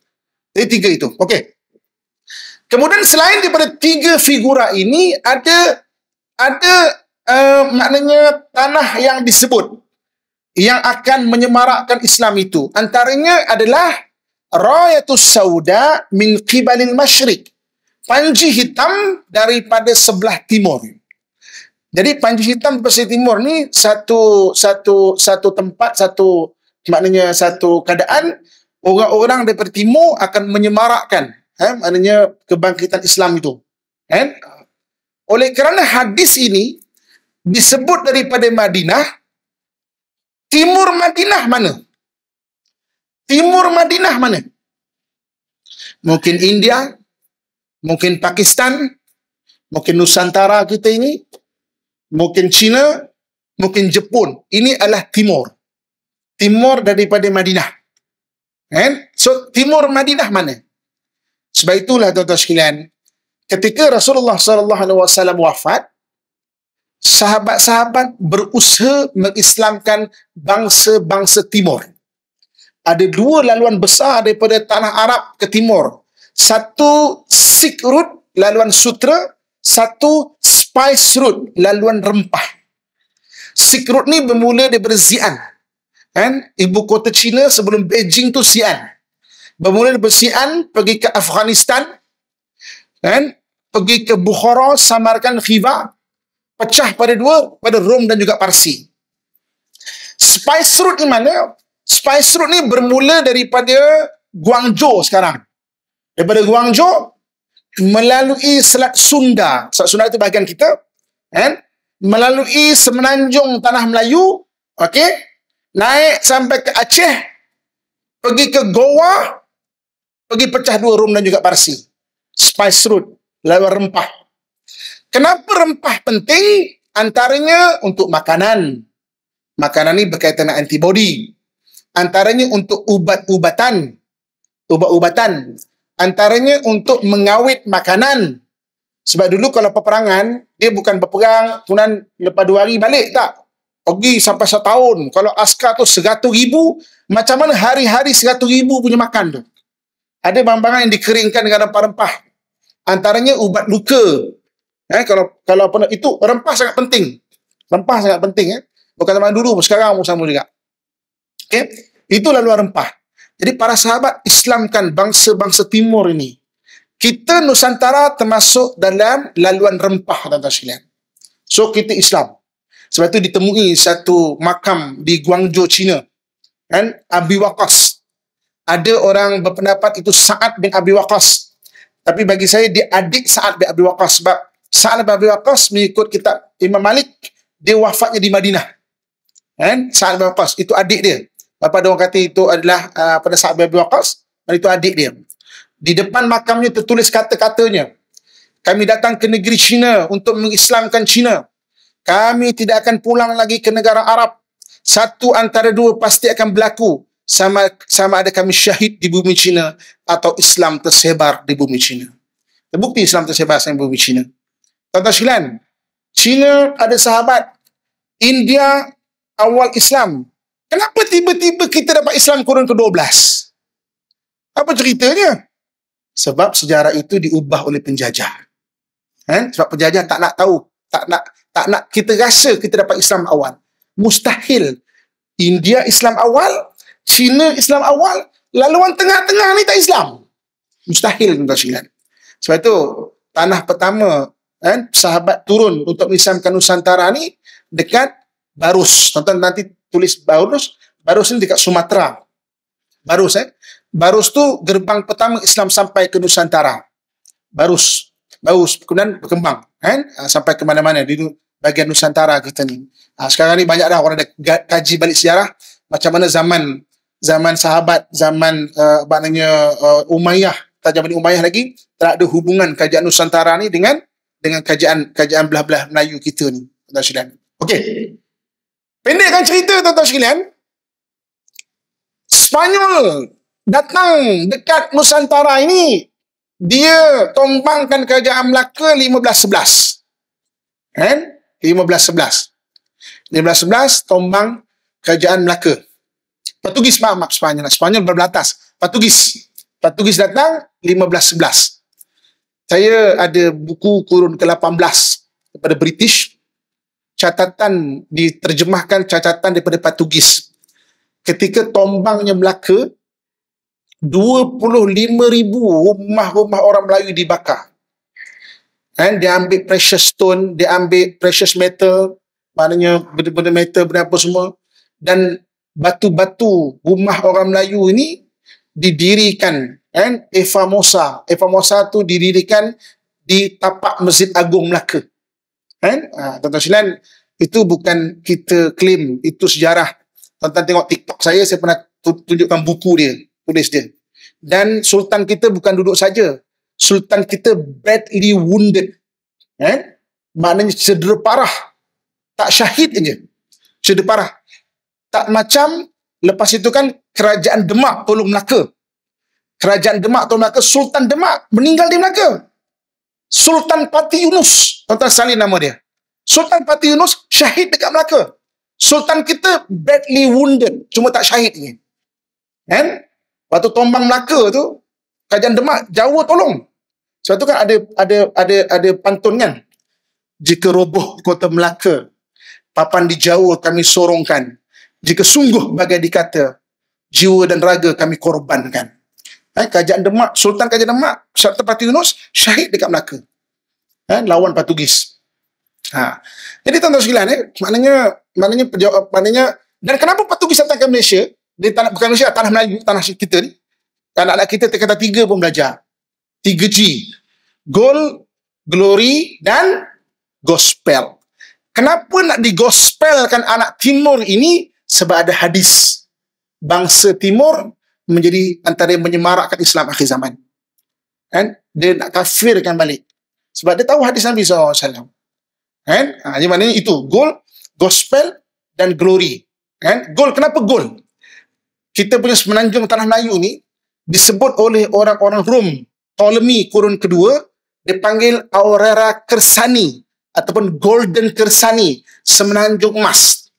Speaker 1: Jadi tiga itu. Okey. Kemudian selain daripada tiga figura ini ada ada uh, maknanya tanah yang disebut yang akan menyemarakkan Islam itu. Antaranya adalah Rayatus Sauda min qibalil masyrik. Panji hitam daripada sebelah timur. Jadi panji hitam sebelah timur ni satu satu satu tempat satu maknanya satu keadaan orang-orang daripada timur akan menyemarakkan eh, maknanya kebangkitan Islam itu. Eh? Oleh kerana hadis ini disebut daripada Madinah, timur Madinah mana? Timur Madinah mana? Mungkin India, mungkin Pakistan, mungkin Nusantara kita ini, mungkin China, mungkin Jepun. Ini adalah timur. Timur daripada Madinah. Kan? So timur Madinah mana? Sebab itulah tuan-tuan sekalian, ketika Rasulullah sallallahu alaihi wasallam wafat, sahabat-sahabat berusaha mengislamkan bangsa-bangsa timur. Ada dua laluan besar daripada tanah Arab ke timur. Satu Silk Route, laluan sutra, satu Spice Route, laluan rempah. Silk Route ni bermula daripada Zian, Kan? Ibu kota China sebelum Beijing tu Xi'an. Bermula dari Xi'an pergi ke Afghanistan. Kan? Pergi ke Bukhara, Samarkan, Khiva. Pecah pada dua, pada Rom dan juga Parsi. Spice route ni mana? Spice route ni bermula daripada Guangzhou sekarang. Daripada Guangzhou melalui Selat Sunda. Selat Sunda itu bahagian kita. Kan? Melalui semenanjung tanah Melayu. Okey? naik sampai ke Aceh, pergi ke Goa, pergi pecah dua rum dan juga Parsi. Spice root, lewat rempah. Kenapa rempah penting? Antaranya untuk makanan. Makanan ini berkaitan dengan antibody. Antaranya untuk ubat-ubatan. Ubat-ubatan. Antaranya untuk mengawet makanan. Sebab dulu kalau peperangan, dia bukan berperang, kemudian lepas dua hari balik tak pergi sampai setahun. Kalau askar tu seratus ribu, macam mana hari-hari seratus ribu punya makan tu? Ada bahan yang dikeringkan dengan rempah-rempah. Antaranya ubat luka. Eh, kalau kalau pernah, itu rempah sangat penting. Rempah sangat penting. Eh? Bukan zaman dulu, sekarang pun sama juga. Okay? Itu lalu rempah. Jadi para sahabat Islamkan bangsa-bangsa timur ini. Kita Nusantara termasuk dalam laluan rempah dan tersilian. So kita Islam. Sebab tu ditemui satu makam di Guangzhou, China. Kan? Abi Waqas. Ada orang berpendapat itu Sa'ad bin Abi Waqas. Tapi bagi saya, dia adik Sa'ad bin Abi Waqas. Sebab Sa'ad bin Abi Waqas mengikut kitab Imam Malik, dia wafatnya di Madinah. Kan? Sa'ad bin Abi Waqas. Itu adik dia. Bapak dia orang kata itu adalah uh, pada Sa'ad bin Abi Waqas, dan itu adik dia. Di depan makamnya tertulis kata-katanya. Kami datang ke negeri China untuk mengislamkan China kami tidak akan pulang lagi ke negara Arab. Satu antara dua pasti akan berlaku sama sama ada kami syahid di bumi Cina atau Islam tersebar di bumi Cina. Terbukti Islam tersebar di bumi Cina. Tuan-tuan sekalian, Cina ada sahabat India awal Islam. Kenapa tiba-tiba kita dapat Islam kurun ke-12? Apa ceritanya? Sebab sejarah itu diubah oleh penjajah. Eh? Sebab penjajah tak nak tahu tak nak tak nak kita rasa kita dapat Islam awal. Mustahil. India Islam awal, China Islam awal, laluan tengah-tengah ni tak Islam. Mustahil tuan-tuan. Sebab itu tanah pertama kan eh, sahabat turun untuk mengislamkan Nusantara ni dekat Barus. Tonton nanti tulis Barus. Barus ni dekat Sumatera. Barus eh. Barus tu gerbang pertama Islam sampai ke Nusantara. Barus. Barus kemudian berkembang kan ah, sampai ke mana-mana di bagian Nusantara kita ni. Ah, sekarang ni banyak dah orang dah kaji balik sejarah macam mana zaman zaman sahabat, zaman uh, maknanya uh, Umayyah, tak zaman Umayyah lagi, tak ada hubungan kajian Nusantara ni dengan dengan kajian kajian belah-belah Melayu kita ni, Tuan Sekalian. Okey. Pendekkan cerita Tuan Sekalian. Spanyol datang dekat Nusantara ini dia tombangkan kerajaan Melaka 1511. Kan? 1511. 1511 tombang kerajaan Melaka. Portugis maaf Spanyol. Lah. Spanyol berbelah atas. Portugis. Portugis datang 1511. Saya ada buku kurun ke-18 daripada British. Catatan diterjemahkan catatan daripada Portugis. Ketika tombangnya Melaka ribu rumah-rumah orang Melayu dibakar. Kan? Dia ambil precious stone, dia ambil precious metal, maknanya benda-benda metal, benda apa semua. Dan batu-batu rumah orang Melayu ini didirikan. Kan? Eva Mosa. Eva Mosa tu didirikan di tapak Masjid Agung Melaka. Kan? Ha, Tuan-tuan silan, itu bukan kita claim, itu sejarah. Tuan-tuan tengok TikTok saya, saya pernah tunjukkan buku dia tulis dia. Dan sultan kita bukan duduk saja. Sultan kita badly wounded. Eh? Maknanya cedera parah. Tak syahid saja. Cedera parah. Tak macam lepas itu kan kerajaan Demak tolong Melaka. Kerajaan Demak tolong Melaka. Sultan Demak meninggal di Melaka. Sultan Pati Yunus. Tuan-tuan salin nama dia. Sultan Pati Yunus syahid dekat Melaka. Sultan kita badly wounded. Cuma tak syahid ni. eh? Kan? Waktu tombang Melaka tu, kajian Demak Jawa tolong. Sebab tu kan ada ada ada ada pantun kan. Jika roboh kota Melaka, papan di Jawa kami sorongkan. Jika sungguh bagai dikata, jiwa dan raga kami korbankan. Eh, kerajaan Demak, Sultan kajian Demak, Syarikat Pati Yunus, syahid dekat Melaka. Eh, lawan Portugis. Ha. Jadi tahun 2009, eh, maknanya, maknanya, maknanya, dan kenapa Portugis datang ke Malaysia? Dia tanah, bukan Malaysia, tanah Melayu, tanah kita ni. Anak-anak kita terkata tiga pun belajar. Tiga G. Goal, glory dan gospel. Kenapa nak digospelkan anak timur ini? Sebab ada hadis. Bangsa timur menjadi antara yang menyemarakkan Islam akhir zaman. Kan? Dia nak kafirkan balik. Sebab dia tahu hadis Nabi SAW. Kan? Ha, jadi maknanya itu. Goal, gospel dan glory. Kan? Goal, kenapa goal? kita punya semenanjung tanah Melayu ni disebut oleh orang-orang Rom Ptolemy kurun kedua dipanggil Aurora Kersani ataupun Golden Kersani semenanjung emas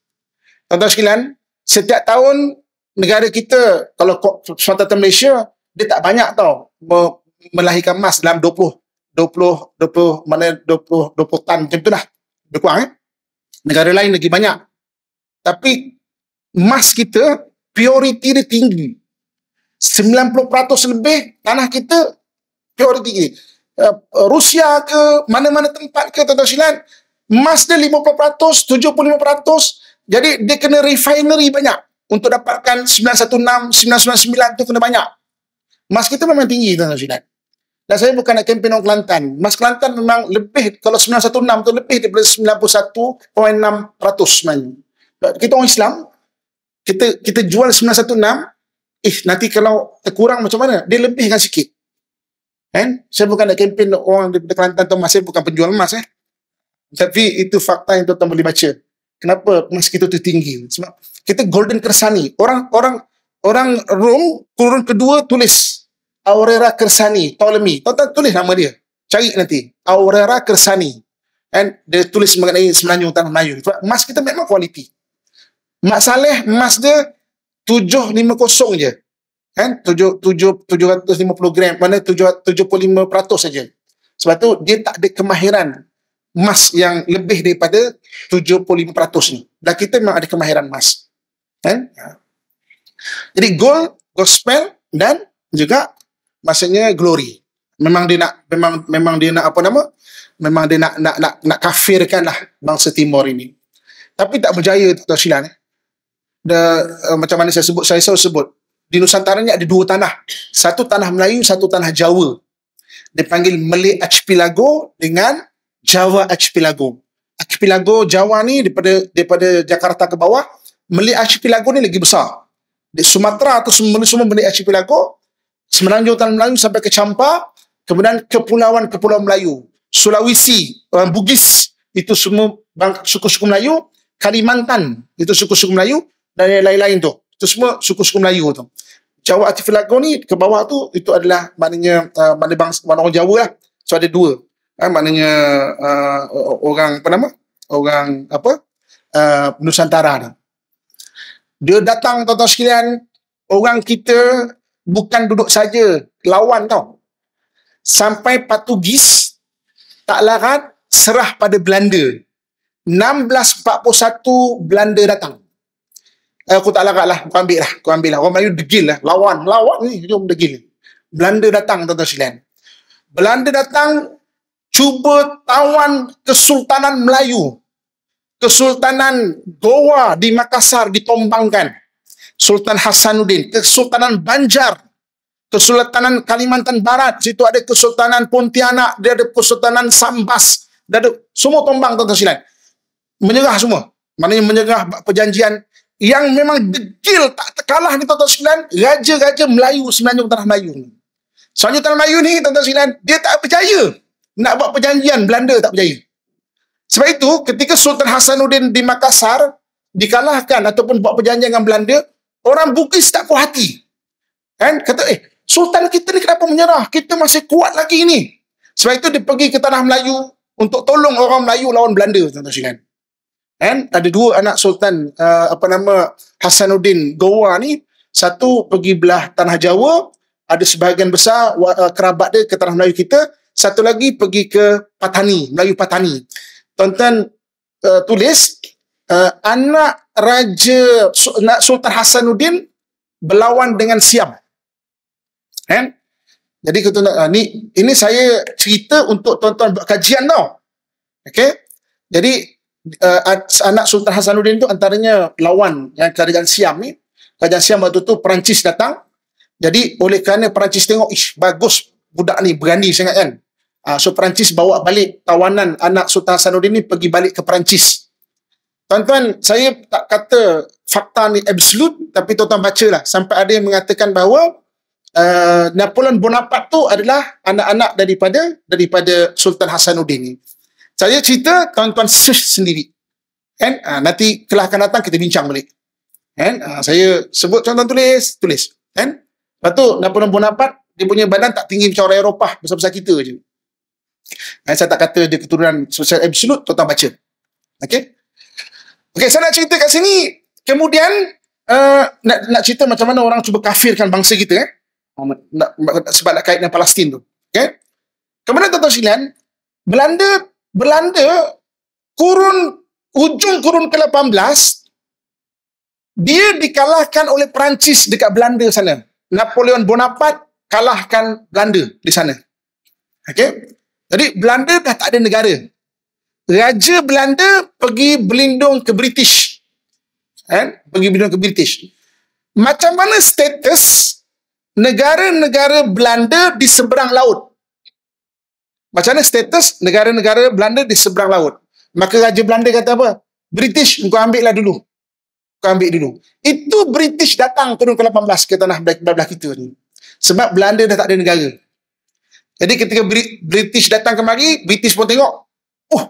Speaker 1: tuan-tuan sekalian setiap tahun negara kita kalau Sumatera Malaysia dia tak banyak tau melahirkan emas dalam 20 20 20 mana 20 20 tan macam tu lah lebih kurang eh? negara lain lagi banyak tapi emas kita prioriti dia tinggi. 90% lebih tanah kita prioriti tinggi. Uh, eh, eh, Rusia ke mana-mana tempat ke tuan-tuan silan, emas dia 50%, 75%, jadi dia kena refinery banyak untuk dapatkan 916, 999 tu kena banyak. Emas kita memang tinggi tuan-tuan silan. Dan saya bukan nak kempen orang Kelantan. Mas Kelantan memang lebih, kalau 916 tu lebih daripada 91.6% sebenarnya. Kita orang Islam, kita kita jual 916 eh nanti kalau terkurang macam mana dia lebihkan sikit kan saya bukan nak kempen orang di Kelantan tu masih bukan penjual emas eh tapi itu fakta yang tuan-tuan boleh baca kenapa emas kita tu tinggi sebab kita golden kersani orang orang orang Rom turun kedua tulis aurera Kersani Ptolemy tuan-tuan tulis nama dia cari nanti aurera Kersani and dia tulis mengenai semenanjung tanah Melayu sebab emas kita memang kualiti Mak Saleh emas dia 750 je. Kan? 7, 7, 750 gram. Mana 7, 75% saja. Sebab tu dia tak ada kemahiran emas yang lebih daripada 75% ni. Dan kita memang ada kemahiran emas. Kan? Ha. Jadi gold, gospel dan juga maksudnya glory. Memang dia nak memang memang dia nak apa nama? Memang dia nak nak nak nak kafirkanlah bangsa Timor ini. Tapi tak berjaya tuan silan eh the, uh, macam mana saya sebut saya selalu sebut di Nusantara ni ada dua tanah satu tanah Melayu satu tanah Jawa dipanggil Melik Archipelago dengan Jawa Archipelago Archipelago Jawa ni daripada daripada Jakarta ke bawah Melik Archipelago ni lagi besar di Sumatera atau semua semua Melik Archipelago Semenanjung Tanah Melayu sampai ke Champa kemudian Kepulauan Kepulauan Melayu Sulawesi eh, Bugis itu semua bang, suku-suku Melayu Kalimantan itu suku-suku Melayu dan yang lain-lain tu. Itu semua suku-suku Melayu tu. Jawa Atifilago ni ke bawah tu itu adalah maknanya uh, mana bangsa mana orang Jawa lah. So ada dua. Ha, maknanya uh, orang apa nama? Orang apa? Uh, Nusantara dah. Dia datang tuan-tuan sekalian orang kita bukan duduk saja lawan tau. Sampai Portugis tak larat serah pada Belanda. 1641 Belanda datang. Eh, aku tak larat lah. Aku ambil lah. Aku ambil lah. Orang Melayu degil lah. Lawan. Lawan ni. Jom degil. Belanda datang tuan-tuan silian. Belanda datang cuba tawan Kesultanan Melayu. Kesultanan Goa di Makassar ditombangkan. Sultan Hasanuddin. Kesultanan Banjar. Kesultanan Kalimantan Barat. Situ ada Kesultanan Pontianak. Dia ada Kesultanan Sambas. Dia ada semua tombang tuan-tuan silian. Menyerah semua. Maknanya menyerah perjanjian yang memang degil tak terkalah di Tuan-Tuan Sekalian, Raja-Raja Melayu Semenanjung Tanah Melayu ni. Semenanjung Tanah Melayu ni, Tuan-Tuan Sekalian, dia tak percaya nak buat perjanjian Belanda tak percaya. Sebab itu, ketika Sultan Hasanuddin di Makassar dikalahkan ataupun buat perjanjian dengan Belanda, orang Bugis tak kuat hati. Kan? Kata, eh, Sultan kita ni kenapa menyerah? Kita masih kuat lagi ni. Sebab itu, dia pergi ke Tanah Melayu untuk tolong orang Melayu lawan Belanda, Tuan-Tuan Sekalian. And ada dua anak sultan uh, apa nama Hasanuddin Gowa ni satu pergi belah tanah Jawa ada sebahagian besar uh, kerabat dia ke tanah Melayu kita satu lagi pergi ke Patani Melayu Patani tonton uh, tulis uh, anak raja nak Sultan Hasanuddin berlawan dengan Siam kan jadi kata uh, ni ini saya cerita untuk tonton buat kajian tau okey jadi uh, anak Sultan Hasanuddin itu antaranya lawan yang kerajaan Siam ni. Kerajaan Siam waktu tu Perancis datang. Jadi oleh kerana Perancis tengok, ish bagus budak ni berani sangat kan. Uh, so Perancis bawa balik tawanan anak Sultan Hasanuddin ni pergi balik ke Perancis. Tuan-tuan, saya tak kata fakta ni absolut, tapi tuan-tuan lah. sampai ada yang mengatakan bahawa uh, Napoleon Bonaparte tu adalah anak-anak daripada daripada Sultan Hasanuddin ni. Saya cerita, tuan-tuan search sendiri. And, uh, nanti kelah akan datang, kita bincang balik. And, uh, saya sebut contoh tulis, tulis. And, lepas tu, Napoleon Bonaparte, dia punya badan tak tinggi macam orang Eropah, besar-besar kita je. And, eh, saya tak kata dia keturunan sosial absolut, tuan-tuan baca. Okay? Okay, saya nak cerita kat sini, kemudian, uh, nak, nak cerita macam mana orang cuba kafirkan bangsa kita, eh? Oh, sebab nak kait dengan Palestin tu. Okay? Kemudian, tuan-tuan silian, Belanda Belanda kurun hujung kurun ke-18 dia dikalahkan oleh Perancis dekat Belanda sana. Napoleon Bonaparte kalahkan Belanda di sana. Okey. Jadi Belanda dah tak ada negara. Raja Belanda pergi berlindung ke British. Kan? Eh? Pergi berlindung ke British. Macam mana status negara-negara Belanda di seberang laut? Macam mana status negara-negara Belanda di seberang laut? Maka Raja Belanda kata apa? British, kau ambil lah dulu. Kau ambil dulu. Itu British datang turun ke-18 ke tanah belah-belah kita ni. Sebab Belanda dah tak ada negara. Jadi ketika British datang kemari, British pun tengok. Oh,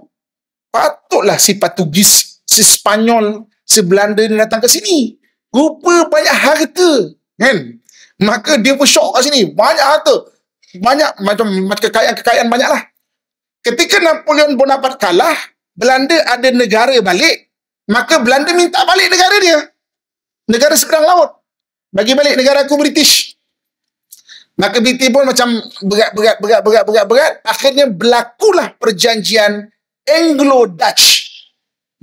Speaker 1: patutlah si Portugis, si Spanyol, si Belanda ni datang ke sini. Rupa banyak harta. Kan? Maka dia pun shock kat sini. Banyak harta banyak macam kekayaan-kekayaan banyaklah. Ketika Napoleon Bonaparte kalah, Belanda ada negara balik, maka Belanda minta balik negara dia. Negara seberang laut. Bagi balik negara aku British. Maka BT pun macam berat-berat, berat-berat, berat Akhirnya berlakulah perjanjian Anglo-Dutch.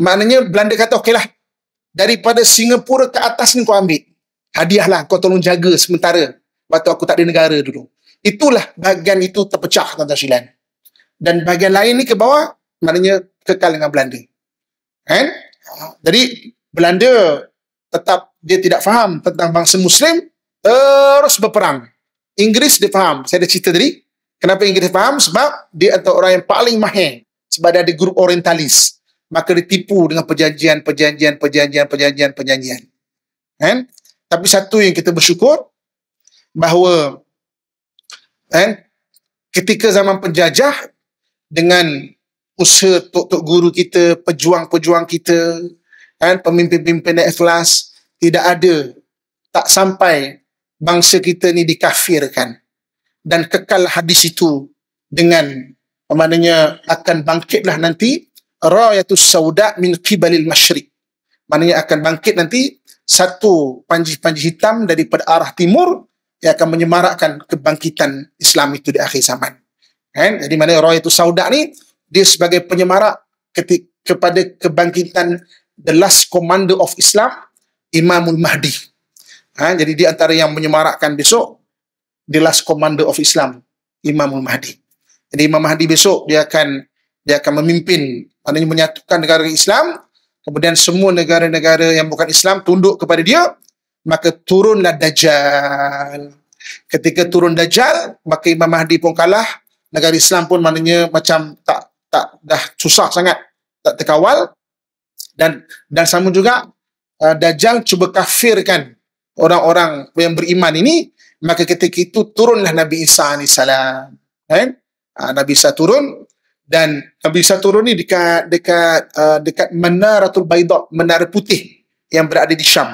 Speaker 1: Maknanya Belanda kata, okeylah. Daripada Singapura ke atas ni kau ambil. Hadiahlah kau tolong jaga sementara. Waktu aku tak ada negara dulu. Itulah bahagian itu terpecah tuan-tuan silan. Dan bahagian lain ni ke bawah, maknanya kekal dengan Belanda. Kan? Jadi, Belanda tetap dia tidak faham tentang bangsa Muslim, terus berperang. Inggeris dia faham. Saya dah cerita tadi. Kenapa Inggeris faham? Sebab dia atau orang yang paling mahir. Sebab dia ada grup orientalis. Maka ditipu dengan perjanjian, perjanjian, perjanjian, perjanjian, perjanjian. Kan? Tapi satu yang kita bersyukur, bahawa Kan? Ketika zaman penjajah dengan usaha tok-tok guru kita, pejuang-pejuang kita, kan? pemimpin-pemimpin yang ikhlas, tidak ada, tak sampai bangsa kita ni dikafirkan. Dan kekal hadis itu dengan maknanya akan bangkitlah nanti rayatus sauda min qibalil masyriq maknanya akan bangkit nanti satu panji-panji hitam daripada arah timur yang akan menyemarakkan kebangkitan Islam itu di akhir zaman. Kan? Jadi mana roh itu sauda ni dia sebagai penyemarak kepada kebangkitan the last commander of Islam Imamul Mahdi. Kan? Jadi di antara yang menyemarakkan besok the last commander of Islam Imamul Mahdi. Jadi Imam Mahdi besok dia akan dia akan memimpin maknanya menyatukan negara Islam kemudian semua negara-negara yang bukan Islam tunduk kepada dia maka turunlah Dajjal. Ketika turun Dajjal, maka Imam Mahdi pun kalah. Negara Islam pun maknanya macam tak tak dah susah sangat tak terkawal dan dan sama juga uh, Dajjal cuba kafirkan orang-orang yang beriman ini maka ketika itu turunlah Nabi Isa ni salam kan uh, Nabi Isa turun dan Nabi Isa turun ni dekat dekat uh, dekat menara Baidah menara putih yang berada di Syam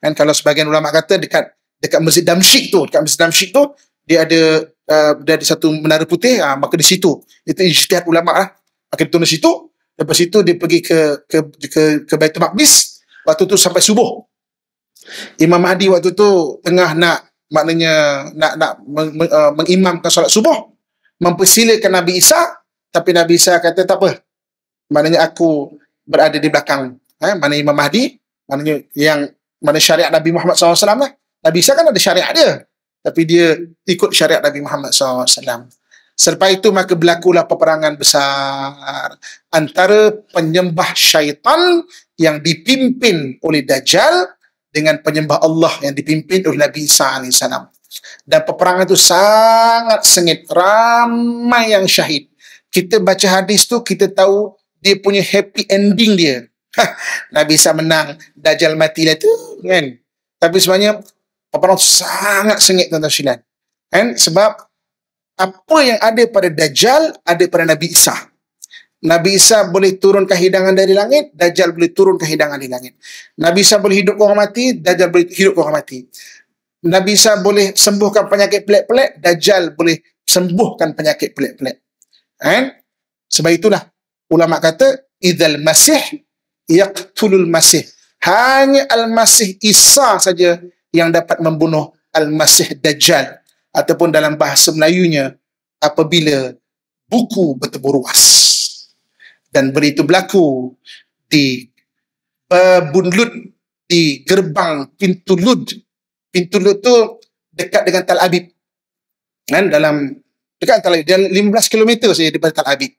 Speaker 1: Kan kalau sebagian ulama kata dekat dekat Masjid Damsyik tu, dekat Masjid Damsyik tu dia ada uh, dia ada satu menara putih, uh, maka di situ. Itu ijtihad ulama lah. Maka di situ, lepas situ dia pergi ke ke ke, ke Baitul Maqdis waktu tu sampai subuh. Imam Mahdi waktu tu tengah nak maknanya nak nak meng, meng, uh, mengimamkan solat subuh mempersilakan Nabi Isa tapi Nabi Isa kata tak apa maknanya aku berada di belakang eh mana Imam Mahdi maknanya yang mana syariat Nabi Muhammad SAW lah. Nabi Isa kan ada syariat dia. Tapi dia ikut syariat Nabi Muhammad SAW. Selepas itu maka berlakulah peperangan besar antara penyembah syaitan yang dipimpin oleh Dajjal dengan penyembah Allah yang dipimpin oleh Nabi Isa AS. Dan peperangan itu sangat sengit. Ramai yang syahid. Kita baca hadis tu kita tahu dia punya happy ending dia. Nabi Isa menang Dajjal matilah tu kan tapi sebenarnya peperangan sangat sengit tuan-tuan silan kan sebab apa yang ada pada Dajjal ada pada Nabi Isa Nabi Isa boleh turun ke hidangan dari langit Dajjal boleh turun ke hidangan dari langit Nabi Isa boleh hidup orang mati Dajjal boleh hidup orang mati Nabi Isa boleh sembuhkan penyakit pelik-pelik Dajjal boleh sembuhkan penyakit pelik-pelik kan sebab itulah ulama kata idzal masih yaqtulul masih hanya al-masih Isa saja yang dapat membunuh al-masih dajjal ataupun dalam bahasa Melayunya apabila buku bertebur ruas dan begitu berlaku di bebunlud di gerbang pintu Lut pintu Lut tu dekat dengan Tal Abib kan dalam dekat Tal Abib 15 km saja daripada Tal Abib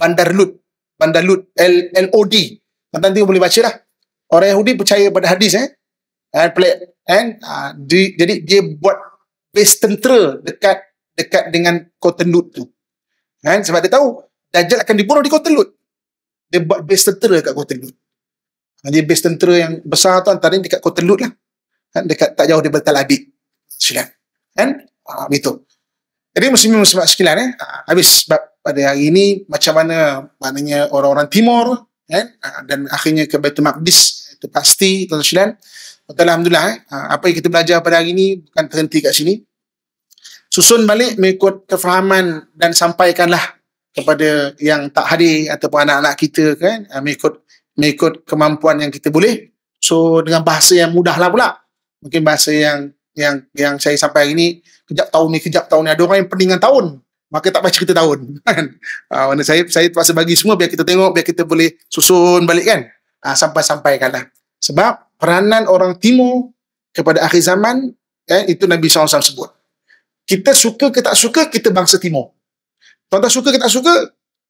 Speaker 1: bandar Lut bandar Lut L L O D Nanti boleh baca lah. Orang Yahudi percaya pada hadis eh. And play, and, uh, di, jadi dia buat base tentera dekat dekat dengan kota Lut tu. And, eh, sebab dia tahu Dajjal akan dibunuh di kota Lut. Dia buat base tentera dekat kota Lut. jadi base tentera yang besar tu antara ini dekat kota Lut lah. And, eh, dekat tak jauh daripada Tal Abid. Sekilan. Kan? Uh, eh, ha, begitu. Jadi muslim-muslim sekilan eh. Uh, habis sebab pada hari ini macam mana maknanya orang-orang timur kan? Ah, ah, dan akhirnya ke Baitul Maqdis itu pasti tuan Syilan Maka Alhamdulillah eh? Ah, apa yang kita belajar pada hari ini bukan terhenti kat sini susun balik mengikut kefahaman dan sampaikanlah kepada yang tak hadir ataupun anak-anak kita kan mengikut mengikut kemampuan yang kita boleh so dengan bahasa yang mudahlah pula mungkin bahasa yang yang yang saya sampai hari ini kejap tahun ni kejap tahun ni ada orang yang pening dengan tahun maka tak payah cerita tahun kan ha, mana saya saya terpaksa bagi semua biar kita tengok biar kita boleh susun balik kan ha, ah, sampai sampai kalah sebab peranan orang timur kepada akhir zaman eh, itu Nabi SAW sebut kita suka ke tak suka kita bangsa timur tuan-tuan suka ke tak suka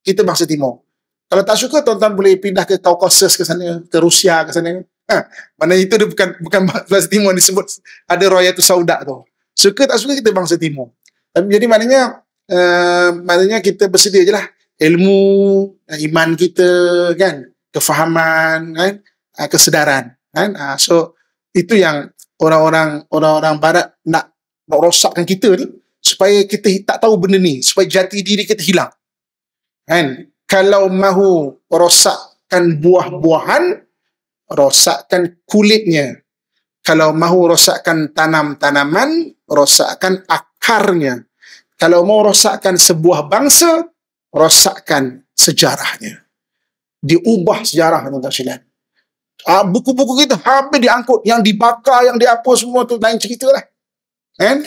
Speaker 1: kita bangsa timur kalau tak suka tuan-tuan boleh pindah ke Kaukasus ke sana ke Rusia ke sana kan? ha, mana itu dia bukan bukan bangsa timur disebut ada Royal Saudak tu suka tak suka kita bangsa timur jadi maknanya uh, maknanya kita bersedia je lah ilmu, uh, iman kita kan, kefahaman kan, uh, kesedaran kan. Uh, so itu yang orang-orang orang-orang barat nak nak rosakkan kita ni supaya kita tak tahu benda ni, supaya jati diri kita hilang. Kan? Kalau mahu rosakkan buah-buahan, rosakkan kulitnya. Kalau mahu rosakkan tanam-tanaman, rosakkan akarnya. Kalau mau rosakkan sebuah bangsa, rosakkan sejarahnya. Diubah sejarah tuan-tuan sekalian. Ah, buku-buku kita hampir diangkut, yang dibakar, yang dihapus semua tu lain cerita lah. Kan?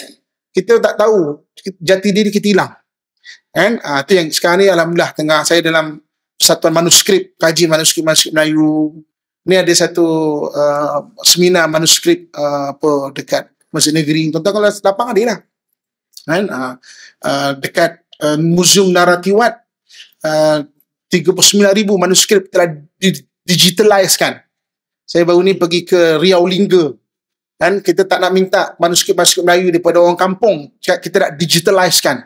Speaker 1: Kita tak tahu jati diri kita hilang. Kan? Ah, tu yang sekarang ni alhamdulillah tengah saya dalam persatuan manuskrip, kaji manuskrip-manuskrip Melayu. Ni ada satu uh, seminar manuskrip uh, apa dekat Masjid Negeri. Tuan-tuan kalau dapat ada lah kan uh, uh, dekat uh, Museum Naratiwat uh, 39,000 manuskrip telah di- digitalize kan? saya baru ni pergi ke Riau Lingga kan kita tak nak minta manuskrip-manuskrip Melayu daripada orang kampung kita nak digitalize kan?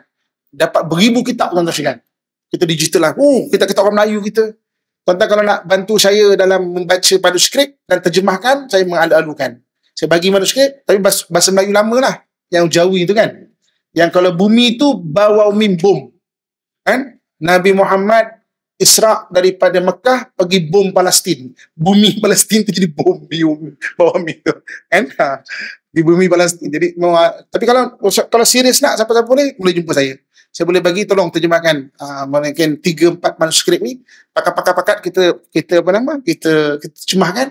Speaker 1: dapat beribu kitab tuan-tuan sekalian kita digital lah. Oh, kita kita orang Melayu kita. Tuan-tuan kalau nak bantu saya dalam membaca manuskrip dan terjemahkan, saya mengalu-alukan. Saya bagi manuskrip, tapi bahasa Melayu lama lah. Yang jauh itu kan yang kalau bumi itu bawa min bum kan Nabi Muhammad isra daripada Mekah pergi bom Palestin. Bumi Palestin tu jadi bom bium bawah bumi tu. And, ha, di bumi Palestin. Jadi mua, ah, tapi kalau kalau serius nak siapa-siapa ni boleh jumpa saya. Saya boleh bagi tolong terjemahkan uh, mungkin 3 4 manuskrip ni pakat-pakat-pakat kita kita apa nama? Kita kita terjemahkan.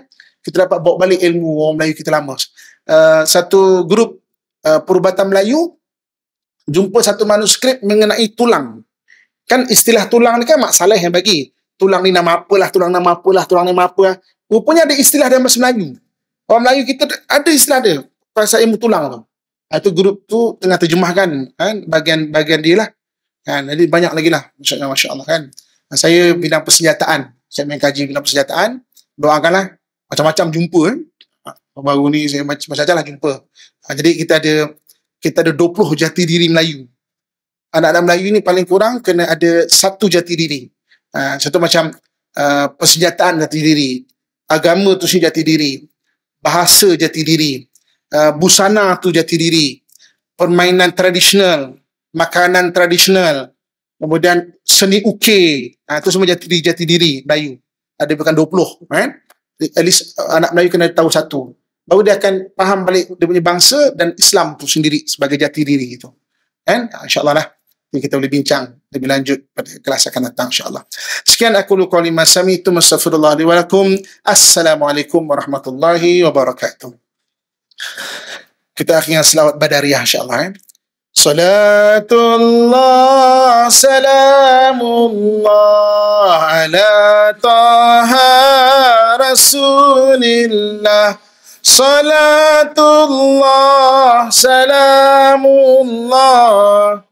Speaker 1: Kita dapat bawa balik ilmu orang Melayu kita lama. Uh, satu grup uh, perubatan Melayu jumpa satu manuskrip mengenai tulang. Kan istilah tulang ni kan Mak Saleh yang bagi. Tulang ni nama apalah, tulang nama apalah, tulang nama apa. Rupanya ada istilah dalam bahasa Melayu. Orang Melayu kita ada istilah dia. Pasal ilmu tulang tu. Itu ah, grup tu tengah terjemahkan kan, bagian bagian dia lah. Kan, jadi banyak lagi lah. Masya, Masya Allah kan. Ah, saya bidang persenjataan. Saya main kaji bidang persenjataan. Doakanlah macam-macam jumpa kan. Eh. Ah, Baru ni saya macam-macam lah jumpa. Jadi kita ada kita ada 20 jati diri Melayu. Anak-anak Melayu ni paling kurang kena ada satu jati diri. Ha, satu macam uh, persenjataan jati diri. Agama tu si jati diri. Bahasa jati diri. Uh, busana tu jati diri. Permainan tradisional. Makanan tradisional. Kemudian seni ukir. Ha, tu semua jati diri, jati diri Melayu. Ada bukan 20. Right? Eh? At least anak Melayu kena tahu satu baru dia akan faham balik dia punya bangsa dan Islam tu sendiri sebagai jati diri gitu. Kan? Ha, Insya-Allah lah kita boleh bincang lebih lanjut pada kelas akan datang insya-Allah. Sekian aku lu qali ma sami tu mustafirullah li walakum. Assalamualaikum warahmatullahi wabarakatuh. Kita akhirnya selawat badariah insya-Allah. Eh? Salatullah salamullah ala taha rasulillah صلاة الله سلام الله